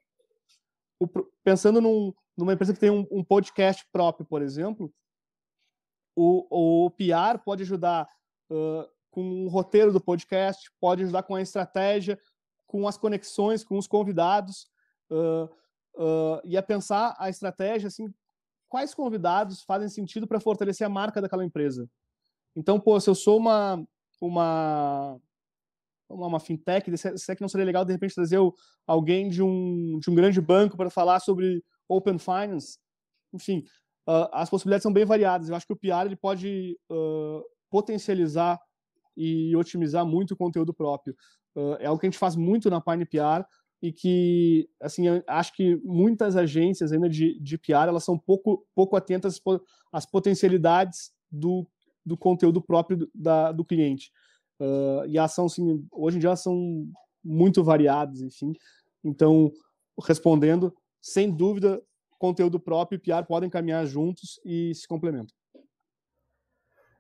o, pensando num, numa empresa que tem um, um podcast próprio, por exemplo, o, o PR pode ajudar uh, com o roteiro do podcast, pode ajudar com a estratégia, com as conexões, com os convidados. Uh, uh, e a é pensar a estratégia, assim, quais convidados fazem sentido para fortalecer a marca daquela empresa? Então, pô, se eu sou uma uma uma, fintech, será é, é que não seria legal de repente trazer alguém de um, de um grande banco para falar sobre open finance? Enfim, uh, as possibilidades são bem variadas. Eu acho que o PR ele pode uh, potencializar e otimizar muito o conteúdo próprio. Uh, é algo que a gente faz muito na Pine PR e que, assim, acho que muitas agências ainda de, de PR, elas são pouco, pouco atentas às potencialidades do do conteúdo próprio da, do cliente. Uh, e a ação, sim, hoje em dia são muito variados, enfim. Então, respondendo, sem dúvida, conteúdo próprio e PR podem caminhar juntos e se complementam.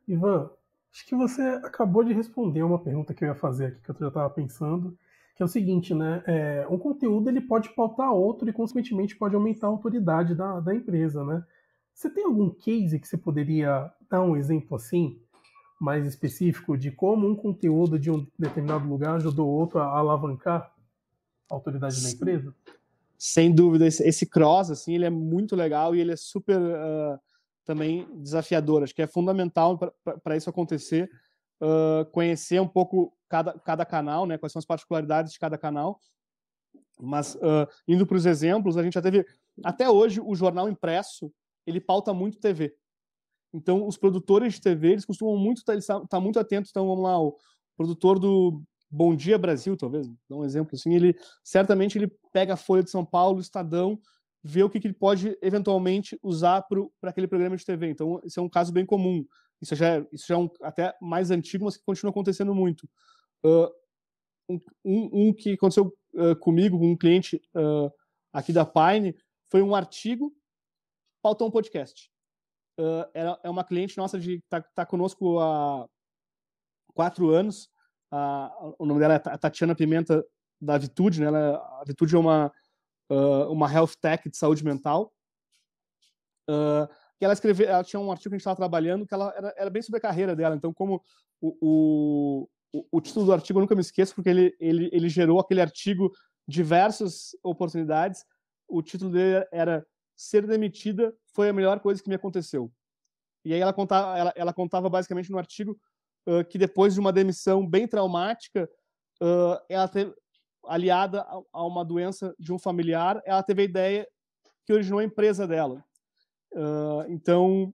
Ivan, acho que você acabou de responder uma pergunta que eu ia fazer aqui, que eu já estava pensando, que é o seguinte, né? É, um conteúdo ele pode pautar outro e, consequentemente, pode aumentar a autoridade da, da empresa, né? Você tem algum case que você poderia dar um exemplo assim, mais específico, de como um conteúdo de um determinado lugar ajudou o outro a alavancar a autoridade Sim. da empresa? Sem dúvida, esse cross, assim, ele é muito legal e ele é super uh, também desafiador. Acho que é fundamental para isso acontecer, uh, conhecer um pouco cada, cada canal, né? quais são as particularidades de cada canal. Mas, uh, indo para os exemplos, a gente já teve, até hoje, o jornal impresso ele pauta muito TV. Então, os produtores de TV, eles costumam muito tá, estar tá, tá muito atentos. Então, vamos lá, o produtor do Bom Dia Brasil, talvez, dá um exemplo assim, ele certamente ele pega a Folha de São Paulo, Estadão, vê o que, que ele pode eventualmente usar para aquele programa de TV. Então, esse é um caso bem comum. Isso já é, isso já é um, até mais antigo, mas que continua acontecendo muito. Uh, um, um, que aconteceu uh, comigo, com um cliente uh, aqui da Pine, foi um artigo pautou um podcast. Uh, é uma cliente nossa que está tá conosco há quatro anos. Uh, o nome dela é Tatiana Pimenta da Vitude, né? Ela, é, a Vitude é uma uh, uma health tech de saúde mental. e ela escreveu, ela tinha um artigo que a gente estava trabalhando que ela era, era, bem sobre a carreira dela. Então, como o, o, o título do artigo eu nunca me esqueço porque ele ele, ele gerou aquele artigo diversas oportunidades. O título dele era ser demitida foi a melhor coisa que me aconteceu. E aí ela contava, ela, ela contava basicamente no artigo uh, que depois de uma demissão bem traumática, uh, ela teve, aliada a, a, uma doença de um familiar, ela teve a ideia que originou a empresa dela. Uh, então,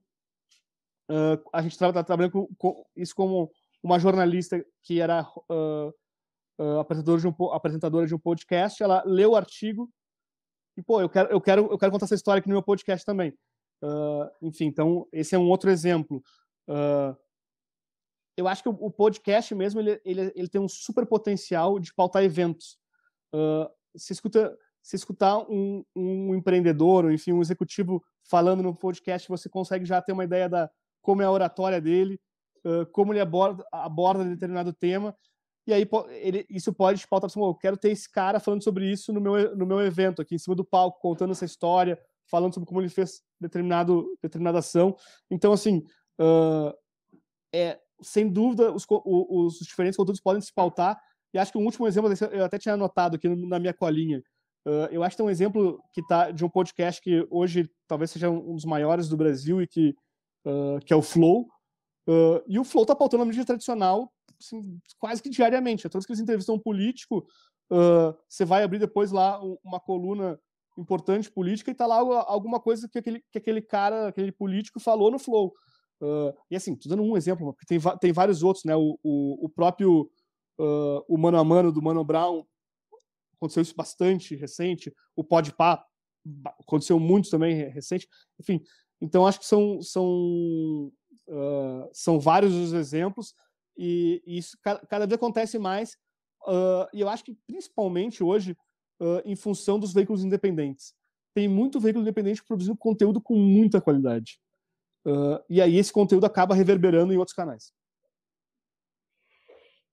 a gente estava trabalhando com, com, isso como uma jornalista que era apresentadora, de um, apresentadora de um podcast, ela leu o artigo e, pô, eu quero, eu quero, eu quero contar essa história aqui no meu podcast também. Uh, enfim, então, esse é um outro exemplo. Uh, eu acho que o, podcast mesmo, ele, ele, ele, tem um super potencial de pautar eventos. Uh, se escuta se escutar um, um empreendedor, enfim, um executivo falando no podcast, você consegue já ter uma ideia da como é a oratória dele, uh, como ele aborda, aborda determinado tema, e aí ele, isso pode tipo, pautar assim, tipo, eu quero ter esse cara falando sobre isso no meu, no meu evento aqui, em cima do palco, contando essa história, falando sobre como ele fez determinado, determinada ação. Então, assim, uh, é, sem dúvida, os, os, os, diferentes conteúdos podem se pautar. E acho que um último exemplo, eu até tinha anotado aqui na minha colinha, uh, eu acho que tem um exemplo que tá de um podcast que hoje talvez seja um dos maiores do Brasil e que, uh, que é o Flow. e o Flow está pautando a mídia tradicional assim, quase que diariamente. É Todas que eles entrevistam um político, uh, você vai abrir depois lá uma coluna importante política e tá lá alguma coisa que aquele, que aquele cara, aquele político falou no Flow. Uh, e assim, tô dando um exemplo, porque tem, tem vários outros, né? O, o, o próprio uh, o mano a mano do Mano Brown aconteceu isso bastante recente. O Podpah aconteceu muito também recente. Enfim, então acho que são, são, uh, são vários os exemplos. E, isso cada, cada, vez acontece mais, uh, e eu acho que principalmente hoje, uh, em função dos veículos independentes. Tem muito veículo independente produzindo conteúdo com muita qualidade. Uh, e aí esse conteúdo acaba reverberando em outros canais.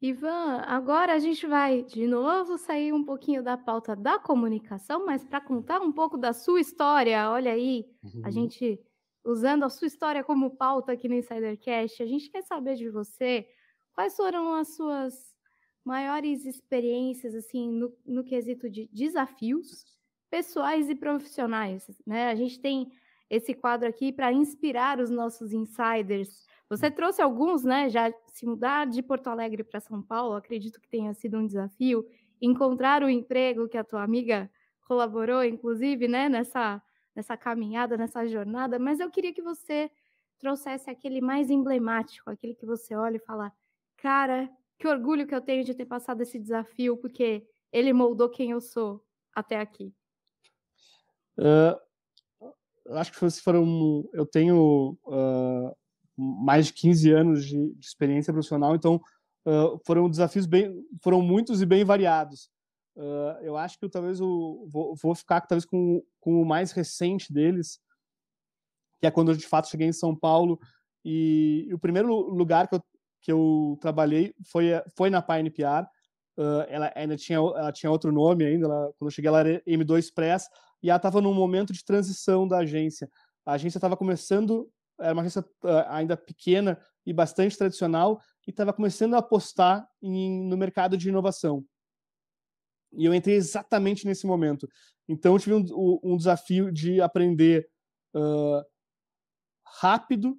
Ivan, agora a gente vai de novo sair um pouquinho da pauta da comunicação, mas para contar um pouco da sua história. Olha aí, uhum. a gente usando a sua história como pauta aqui no Insidercast, a gente quer saber de você Quais foram as suas maiores experiências, assim, no, no quesito de desafios pessoais e profissionais, né? A gente tem esse quadro aqui para inspirar os nossos insiders. Você hum. trouxe alguns, né? Já se mudar de Porto Alegre para São Paulo, acredito que tenha sido um desafio. Encontrar o emprego que a tua amiga colaborou, inclusive, né? Nessa, nessa caminhada, nessa jornada. Mas eu queria que você trouxesse aquele mais emblemático, aquele que você olha e fala: Cara, que orgulho que eu tenho de ter passado esse desafio, porque ele moldou quem eu sou até aqui. Uh, acho que foram. Eu tenho uh, mais de 15 anos de, de experiência profissional, então uh, foram desafios bem. foram muitos e bem variados. eu acho que talvez eu vou, vou, ficar talvez com, com o mais recente deles, que é quando eu de fato cheguei em São Paulo e, e o primeiro lugar que eu que eu trabalhei foi, foi na PinePR. Uh, ah, ela ainda tinha, ela tinha outro nome ainda, ela, quando eu cheguei ela era M2 Press, e ela estava num momento de transição da agência. A agência estava começando, era uma agência uh, ainda pequena e bastante tradicional, e estava começando a apostar em, no mercado de inovação. E eu entrei exatamente nesse momento. Então eu tive um, um desafio de aprender uh, rápido,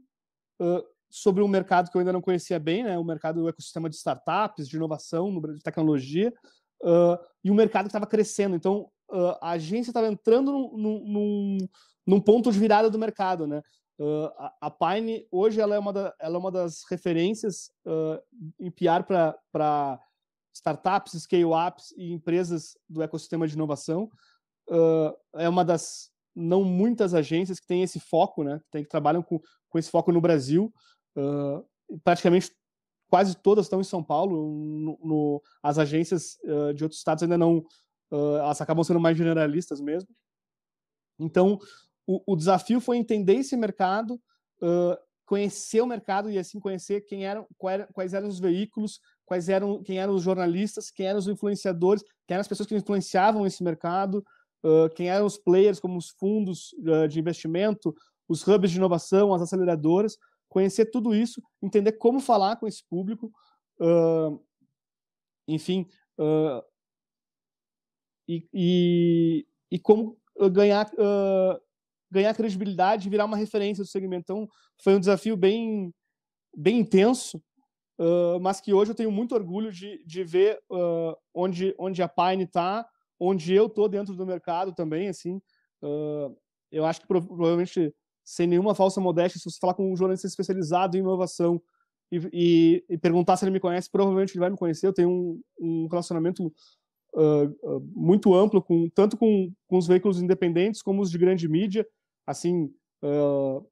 uh, sobre um mercado que eu ainda não conhecia bem, né? O mercado do ecossistema de startups, de inovação, de tecnologia, uh, e um mercado que estava crescendo. Então, uh, a agência estava entrando num, num, num, ponto de virada do mercado, né? Uh, a, a, Pine, hoje, ela é uma, da, ela é uma das referências em PR para startups, scale-ups e empresas do ecossistema de inovação. é uma das não muitas agências que têm esse foco, né? Que, tem, que trabalham com, com esse foco no Brasil praticamente quase todas estão em São Paulo. No, no, as agências uh, de outros estados ainda não. Uh, elas acabam sendo mais generalistas mesmo. Então, o, o desafio foi entender esse mercado, conhecer o mercado e assim conhecer quem eram, quais eram os veículos, quais eram, quem eram os jornalistas, quem eram os influenciadores, quem eram as pessoas que influenciavam esse mercado, quem eram os players, como os fundos de investimento, os hubs de inovação, as aceleradoras conhecer tudo isso, entender como falar com esse público, uh, enfim, uh, e, e, e, como ganhar, uh, ganhar credibilidade e virar uma referência do segmento. Então, foi um desafio bem, bem intenso, mas que hoje eu tenho muito orgulho de, de ver onde, onde a Pine está, onde eu estou dentro do mercado também, assim, eu acho que provavelmente sem nenhuma falsa modéstia, se você falar com um jornalista especializado em inovação e, e, e perguntar se ele me conhece, provavelmente ele vai me conhecer. Eu tenho um, um relacionamento uh, uh, muito amplo, com, tanto com, com, os veículos independentes como os de grande mídia, assim, uh,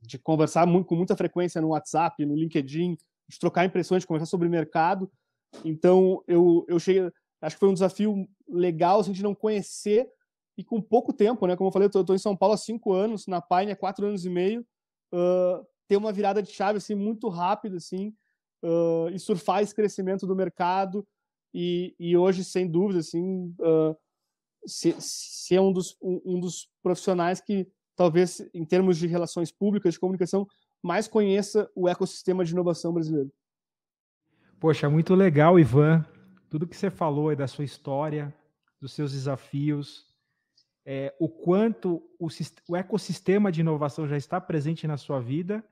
de conversar muito, com muita frequência no WhatsApp, no LinkedIn, de trocar impressões, de conversar sobre mercado. Então, eu, eu cheguei, acho que foi um desafio legal a assim, gente não conhecer e com pouco tempo, né? Como eu falei, eu estou em São Paulo há cinco anos, na Pine há quatro anos e meio, uh, ter uma virada de chave assim muito rápida, assim, uh, e surfar esse crescimento do mercado e, e hoje sem dúvida, assim, uh, ser, é um dos um, um, dos profissionais que talvez em termos de relações públicas de comunicação mais conheça o ecossistema de inovação brasileiro. Poxa, muito legal, Ivan. Tudo que você falou é da sua história, dos seus desafios, é, o quanto o, o ecossistema de inovação já está presente na sua vida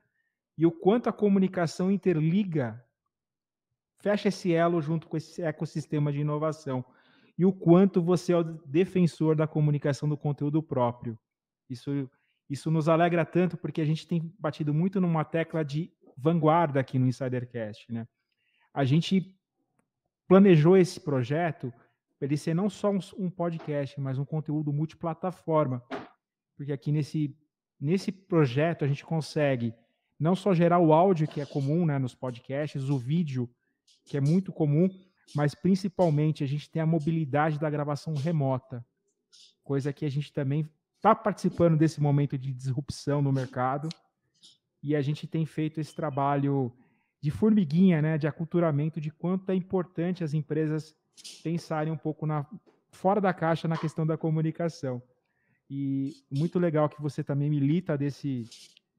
e o quanto a comunicação interliga, fecha esse elo junto com esse ecossistema de inovação e o quanto você é o defensor da comunicação do conteúdo próprio. Isso, isso nos alegra tanto porque a gente tem batido muito numa tecla de vanguarda aqui no Insidercast, né? A gente planejou esse projeto ele ser não só um, um, podcast, mas um conteúdo multiplataforma. Porque aqui nesse, nesse projeto a gente consegue não só gerar o áudio, que é comum né, nos podcasts, o vídeo, que é muito comum, mas principalmente a gente tem a mobilidade da gravação remota, coisa que a gente também está participando desse momento de disrupção no mercado e a gente tem feito esse trabalho de formiguinha, né, de aculturamento de quanto é importante as empresas pensarem um pouco na, fora da caixa na questão da comunicação. E muito legal que você também milita desse,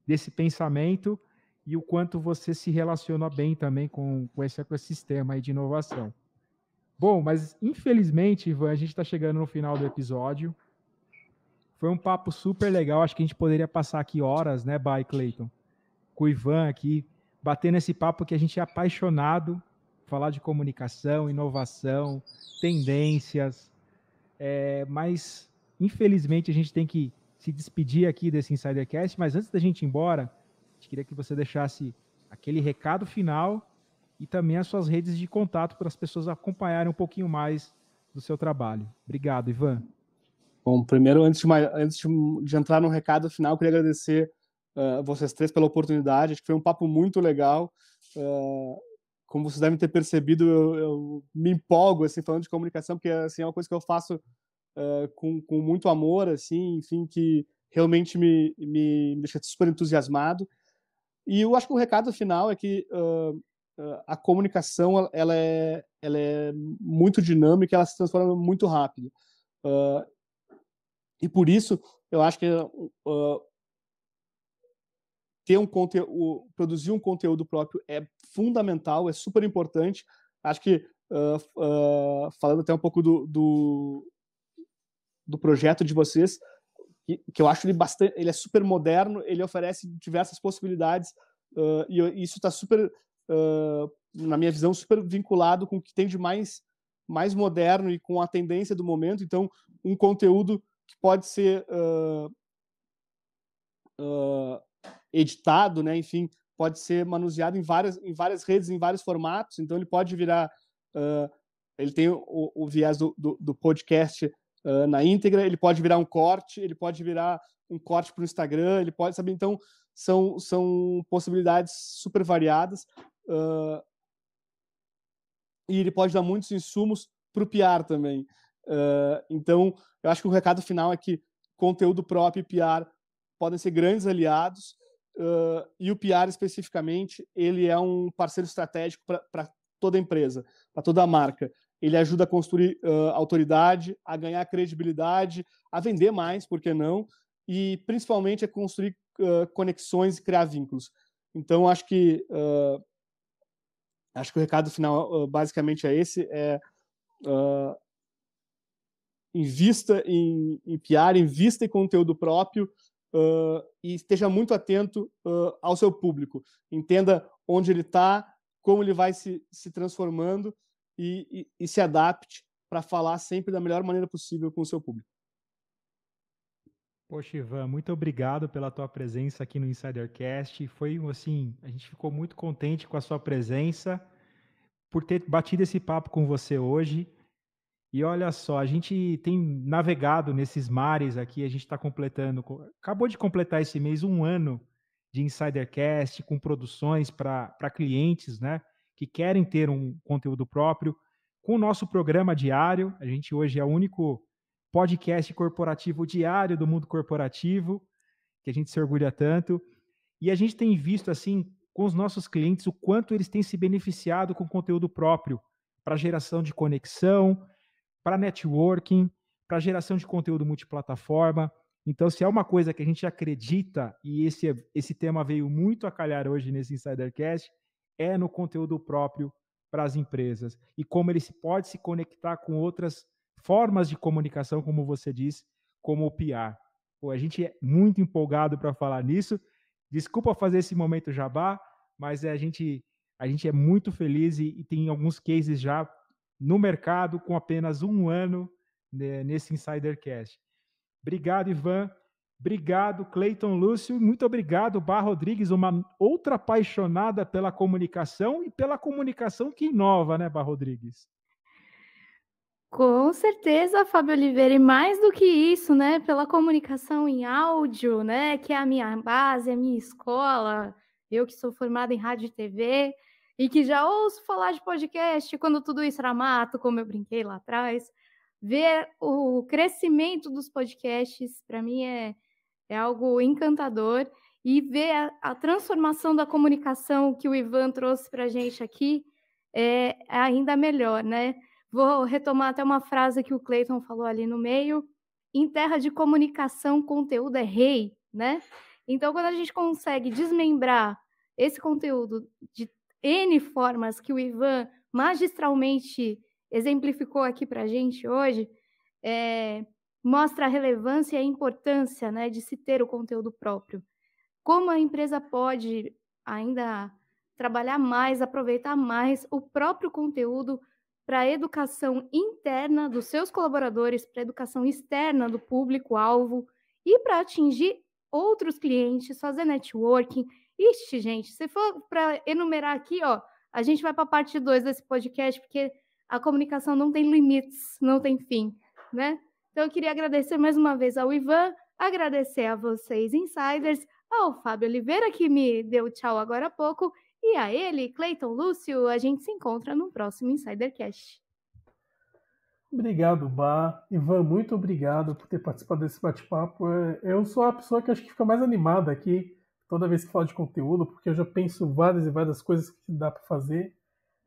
desse pensamento e o quanto você se relaciona bem também com, com esse ecossistema de inovação. Bom, mas infelizmente, Ivan, a gente está chegando no final do episódio. Foi um papo super legal. Acho que a gente poderia passar aqui horas, né, By Clayton? Com o Ivan aqui, batendo esse papo que a gente é apaixonado falar de comunicação, inovação, tendências, é, mas infelizmente a gente tem que se despedir aqui desse Insidercast, mas antes da gente ir embora, a gente queria que você deixasse aquele recado final e também as suas redes de contato para as pessoas acompanharem um pouquinho mais do seu trabalho. Obrigado, Ivan. Bom, primeiro, antes de, antes de entrar no recado final, eu queria agradecer uh, vocês três pela oportunidade. Acho que foi um papo muito legal. Uh, como vocês devem ter percebido, eu, eu, me empolgo assim falando de comunicação, porque assim é uma coisa que eu faço uh, com, com muito amor, assim, enfim, que realmente me, me, deixa super entusiasmado. E eu acho que o recado final é que uh, uh, a comunicação ela é, ela é muito dinâmica, ela se transforma muito rápido. Ah, e por isso eu acho que ter um conteúdo, produzir um conteúdo próprio é fundamental, é super importante. Acho que, uh, uh, falando até um pouco do, do, do projeto de vocês, que, que, eu acho ele bastante, ele é super moderno, ele oferece diversas possibilidades, uh, e, e, isso está super, na minha visão, super vinculado com o que tem de mais, mais moderno e com a tendência do momento. Então, um conteúdo que pode ser editado, né? Enfim, pode ser manuseado em várias, em várias redes, em vários formatos. Então, ele pode virar. Uh, ele tem o, o viés do, do, do podcast uh, na íntegra, ele pode virar um corte, ele pode virar um corte para o Instagram, ele pode, sabe? Então, são, são possibilidades super variadas. Uh, e ele pode dar muitos insumos para o PR também. então, eu acho que o recado final é que conteúdo próprio e PR podem ser grandes aliados uh, e o PR especificamente, ele é um parceiro estratégico para toda empresa, para toda a marca. Ele ajuda a construir uh, autoridade, a ganhar credibilidade, a vender mais, por que não? E principalmente a é construir uh, conexões e criar vínculos. Então, acho que acho que o recado final basicamente é esse: é invista em, em PR, invista em conteúdo próprio uh, e esteja muito atento uh, ao seu público. Entenda onde ele está, como ele vai se, se transformando e, e, e se adapte para falar sempre da melhor maneira possível com o seu público. Poxa, Ivan, muito obrigado pela tua presença aqui no Insidercast. Foi assim, a gente ficou muito contente com a sua presença, por ter batido esse papo com você hoje. E olha só, a gente tem navegado nesses mares aqui, a gente está completando, acabou de completar esse mês um ano de Insidercast, com produções para clientes, né, que querem ter um conteúdo próprio, com o nosso programa diário, a gente hoje é o único podcast corporativo diário do mundo corporativo, que a gente se orgulha tanto, e a gente tem visto, assim, com os nossos clientes, o quanto eles têm se beneficiado com conteúdo próprio, para geração de conexão, para networking, para geração de conteúdo multiplataforma. Então, se é uma coisa que a gente acredita, e esse, esse tema veio muito a calhar hoje nesse Insidercast, é no conteúdo próprio para as empresas e como ele pode se conectar com outras formas de comunicação, como você disse, como o PR. Pô, a gente é muito empolgado para falar nisso. Desculpa fazer esse momento jabá, mas é, a gente, a gente é muito feliz e, e tem alguns cases já no mercado com apenas um ano né, nesse Insidercast. Obrigado, Ivan. Obrigado, Cleiton Lúcio. Muito obrigado, Bar Rodrigues, uma outra apaixonada pela comunicação e pela comunicação que inova, né, Bar Rodrigues? Com certeza, Fábio Oliveira, e mais do que isso, né, pela comunicação em áudio, né, que é a minha base, a minha escola, eu que sou formada em rádio e TV, e que já ouço falar de podcast quando tudo isso era mato, como eu brinquei lá atrás. Ver o crescimento dos podcasts, para mim, é, é algo encantador. E ver a, a transformação da comunicação que o Ivan trouxe para a gente aqui é ainda melhor, né? Vou retomar até uma frase que o Clayton falou ali no meio. Em terra de comunicação, conteúdo é rei, né? Então, quando a gente consegue desmembrar esse conteúdo de N formas que o Ivan magistralmente exemplificou aqui para a gente hoje, é, mostra a relevância e a importância né, de se ter o conteúdo próprio. Como a empresa pode ainda trabalhar mais, aproveitar mais o próprio conteúdo para a educação interna dos seus colaboradores, para a educação externa do público-alvo e para atingir outros clientes, fazer networking, Ixi, gente, se for para enumerar aqui, ó, a gente vai para a parte 2 desse podcast, porque a comunicação não tem limites, não tem fim, né? Então eu queria agradecer mais uma vez ao Ivan, agradecer a vocês, insiders, ao Fábio Oliveira, que me deu tchau agora há pouco, e a ele, Cleiton Lúcio. A gente se encontra no próximo Insidercast. Obrigado, Bar. Ivan, muito obrigado por ter participado desse bate-papo. É, eu sou a pessoa que acho que fica mais animada aqui toda vez que falo de conteúdo, porque eu já penso várias e várias coisas que dá para fazer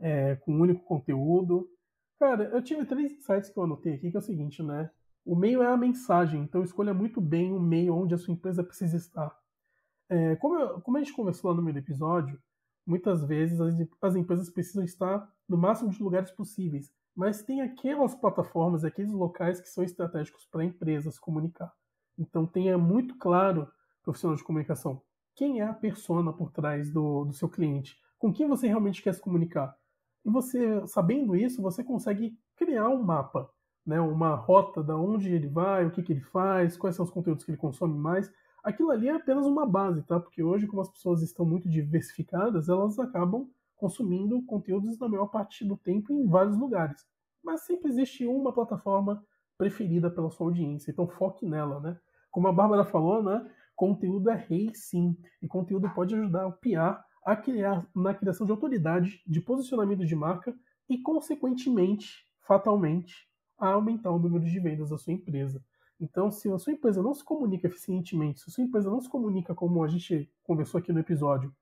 é, com um único conteúdo. Cara, eu tive três insights que eu anotei aqui, que é o seguinte, né? O meio é a mensagem, então escolha muito bem o meio onde a sua empresa precisa estar. É, como, eu, como a gente conversou lá no primeiro episódio, muitas vezes as, as empresas precisam estar no máximo de lugares possíveis, mas tem aquelas plataformas, aqueles locais que são estratégicos para empresas comunicar. Então tenha muito claro, profissional de comunicação, quem é a persona por trás do, do seu cliente, com quem você realmente quer se comunicar. E você, sabendo isso, você consegue criar um mapa, né, uma rota da onde ele vai, o que, que ele faz, quais são os conteúdos que ele consome mais. Aquilo ali é apenas uma base, tá? Porque hoje, como as pessoas estão muito diversificadas, elas acabam consumindo conteúdos na maior parte do tempo em vários lugares. Mas sempre existe uma plataforma preferida pela sua audiência, então foque nela, né? Como a Bárbara falou, né? Conteúdo é rei, sim, e conteúdo pode ajudar o PR a criar na criação de autoridade, de posicionamento de marca e, consequentemente, fatalmente, a aumentar o número de vendas da sua empresa. Então, se a sua empresa não se comunica eficientemente, se a sua empresa não se comunica como a gente conversou aqui no episódio,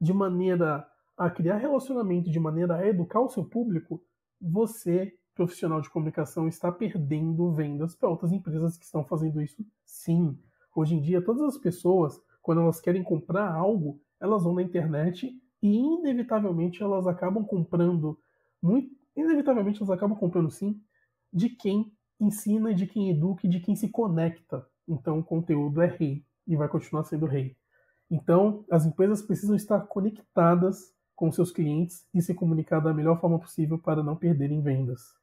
de maneira a criar relacionamento, de maneira a educar o seu público, você, profissional de comunicação, está perdendo vendas para outras empresas que estão fazendo isso sim. Hoje em dia, todas as pessoas, quando elas querem comprar algo, elas vão na internet e inevitavelmente elas acabam comprando muito, inevitavelmente elas acabam comprando sim de quem ensina, de quem educa, de quem se conecta. Então, o conteúdo é rei e vai continuar sendo rei. Então, as empresas precisam estar conectadas com seus clientes e se comunicar da melhor forma possível para não perderem vendas.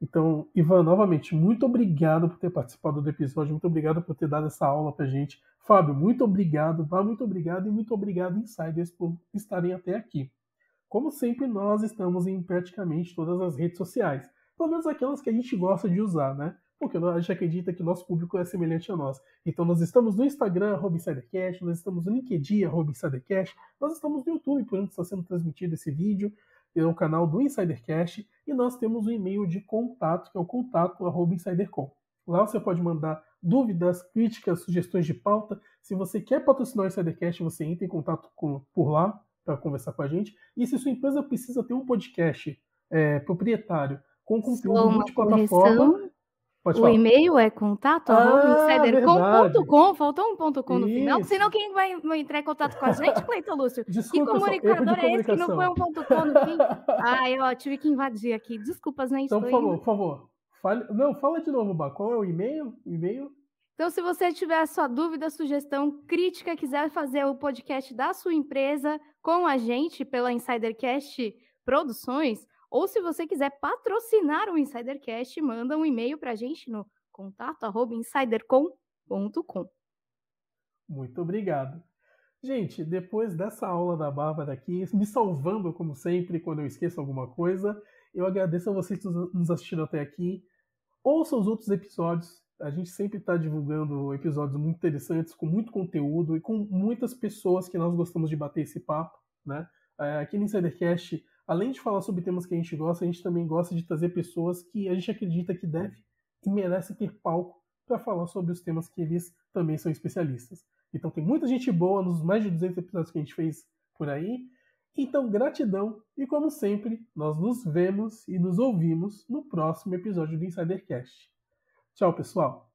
Então, Ivan, novamente, muito obrigado por ter participado do episódio, muito obrigado por ter dado essa aula pra gente. Fábio, muito obrigado, Vá, muito obrigado e muito obrigado, Insiders, por estarem até aqui. Como sempre, nós estamos em praticamente todas as redes sociais, pelo menos aquelas que a gente gosta de usar, né? Porque a gente acredita que nosso público é semelhante a nós. Então, nós estamos no Instagram, InsiderCast, nós estamos no LinkedIn, InsiderCast, nós estamos no YouTube, por onde está sendo transmitido esse vídeo, é o canal do Insidercast e nós temos o um e-mail de contato, que é o contato@insidercom. Lá você pode mandar dúvidas, críticas, sugestões de pauta. Se você quer patrocinar o Insidercast, você entra em contato com, por lá para conversar com a gente. E se sua empresa precisa ter um podcast é, proprietário com conteúdo multiplataforma, Pode o e-mail é contato ah, faltou um ponto com no final, senão quem vai entrar em contato com a gente, Cleiton Lúcio? Desculpa, que comunicador é esse que não foi um ponto com no fim? Ah, eu tive que invadir aqui, desculpas, né? Então, por favor, por favor, fale... não, fala de novo, Bá, qual é o e-mail? e-mail? Então, se você tiver a sua dúvida, sugestão, crítica, quiser fazer o podcast da sua empresa com a gente pela InsiderCast Produções, ou se você quiser patrocinar o Insidercast, manda um e-mail para a gente no contato@insidercom.com. Muito obrigado. Gente, depois dessa aula da Bárbara aqui, me salvando como sempre quando eu esqueço alguma coisa, eu agradeço a vocês que nos assistiram até aqui. Ouça os outros episódios. A gente sempre está divulgando episódios muito interessantes, com muito conteúdo e com muitas pessoas que nós gostamos de bater esse papo, né? É, aqui no Insidercast além de falar sobre temas que a gente gosta, a gente também gosta de trazer pessoas que a gente acredita que deve e merece ter palco para falar sobre os temas que eles também são especialistas. Então tem muita gente boa nos mais de 200 episódios que a gente fez por aí. Então, gratidão e como sempre, nós nos vemos e nos ouvimos no próximo episódio do Insidercast. Tchau, pessoal!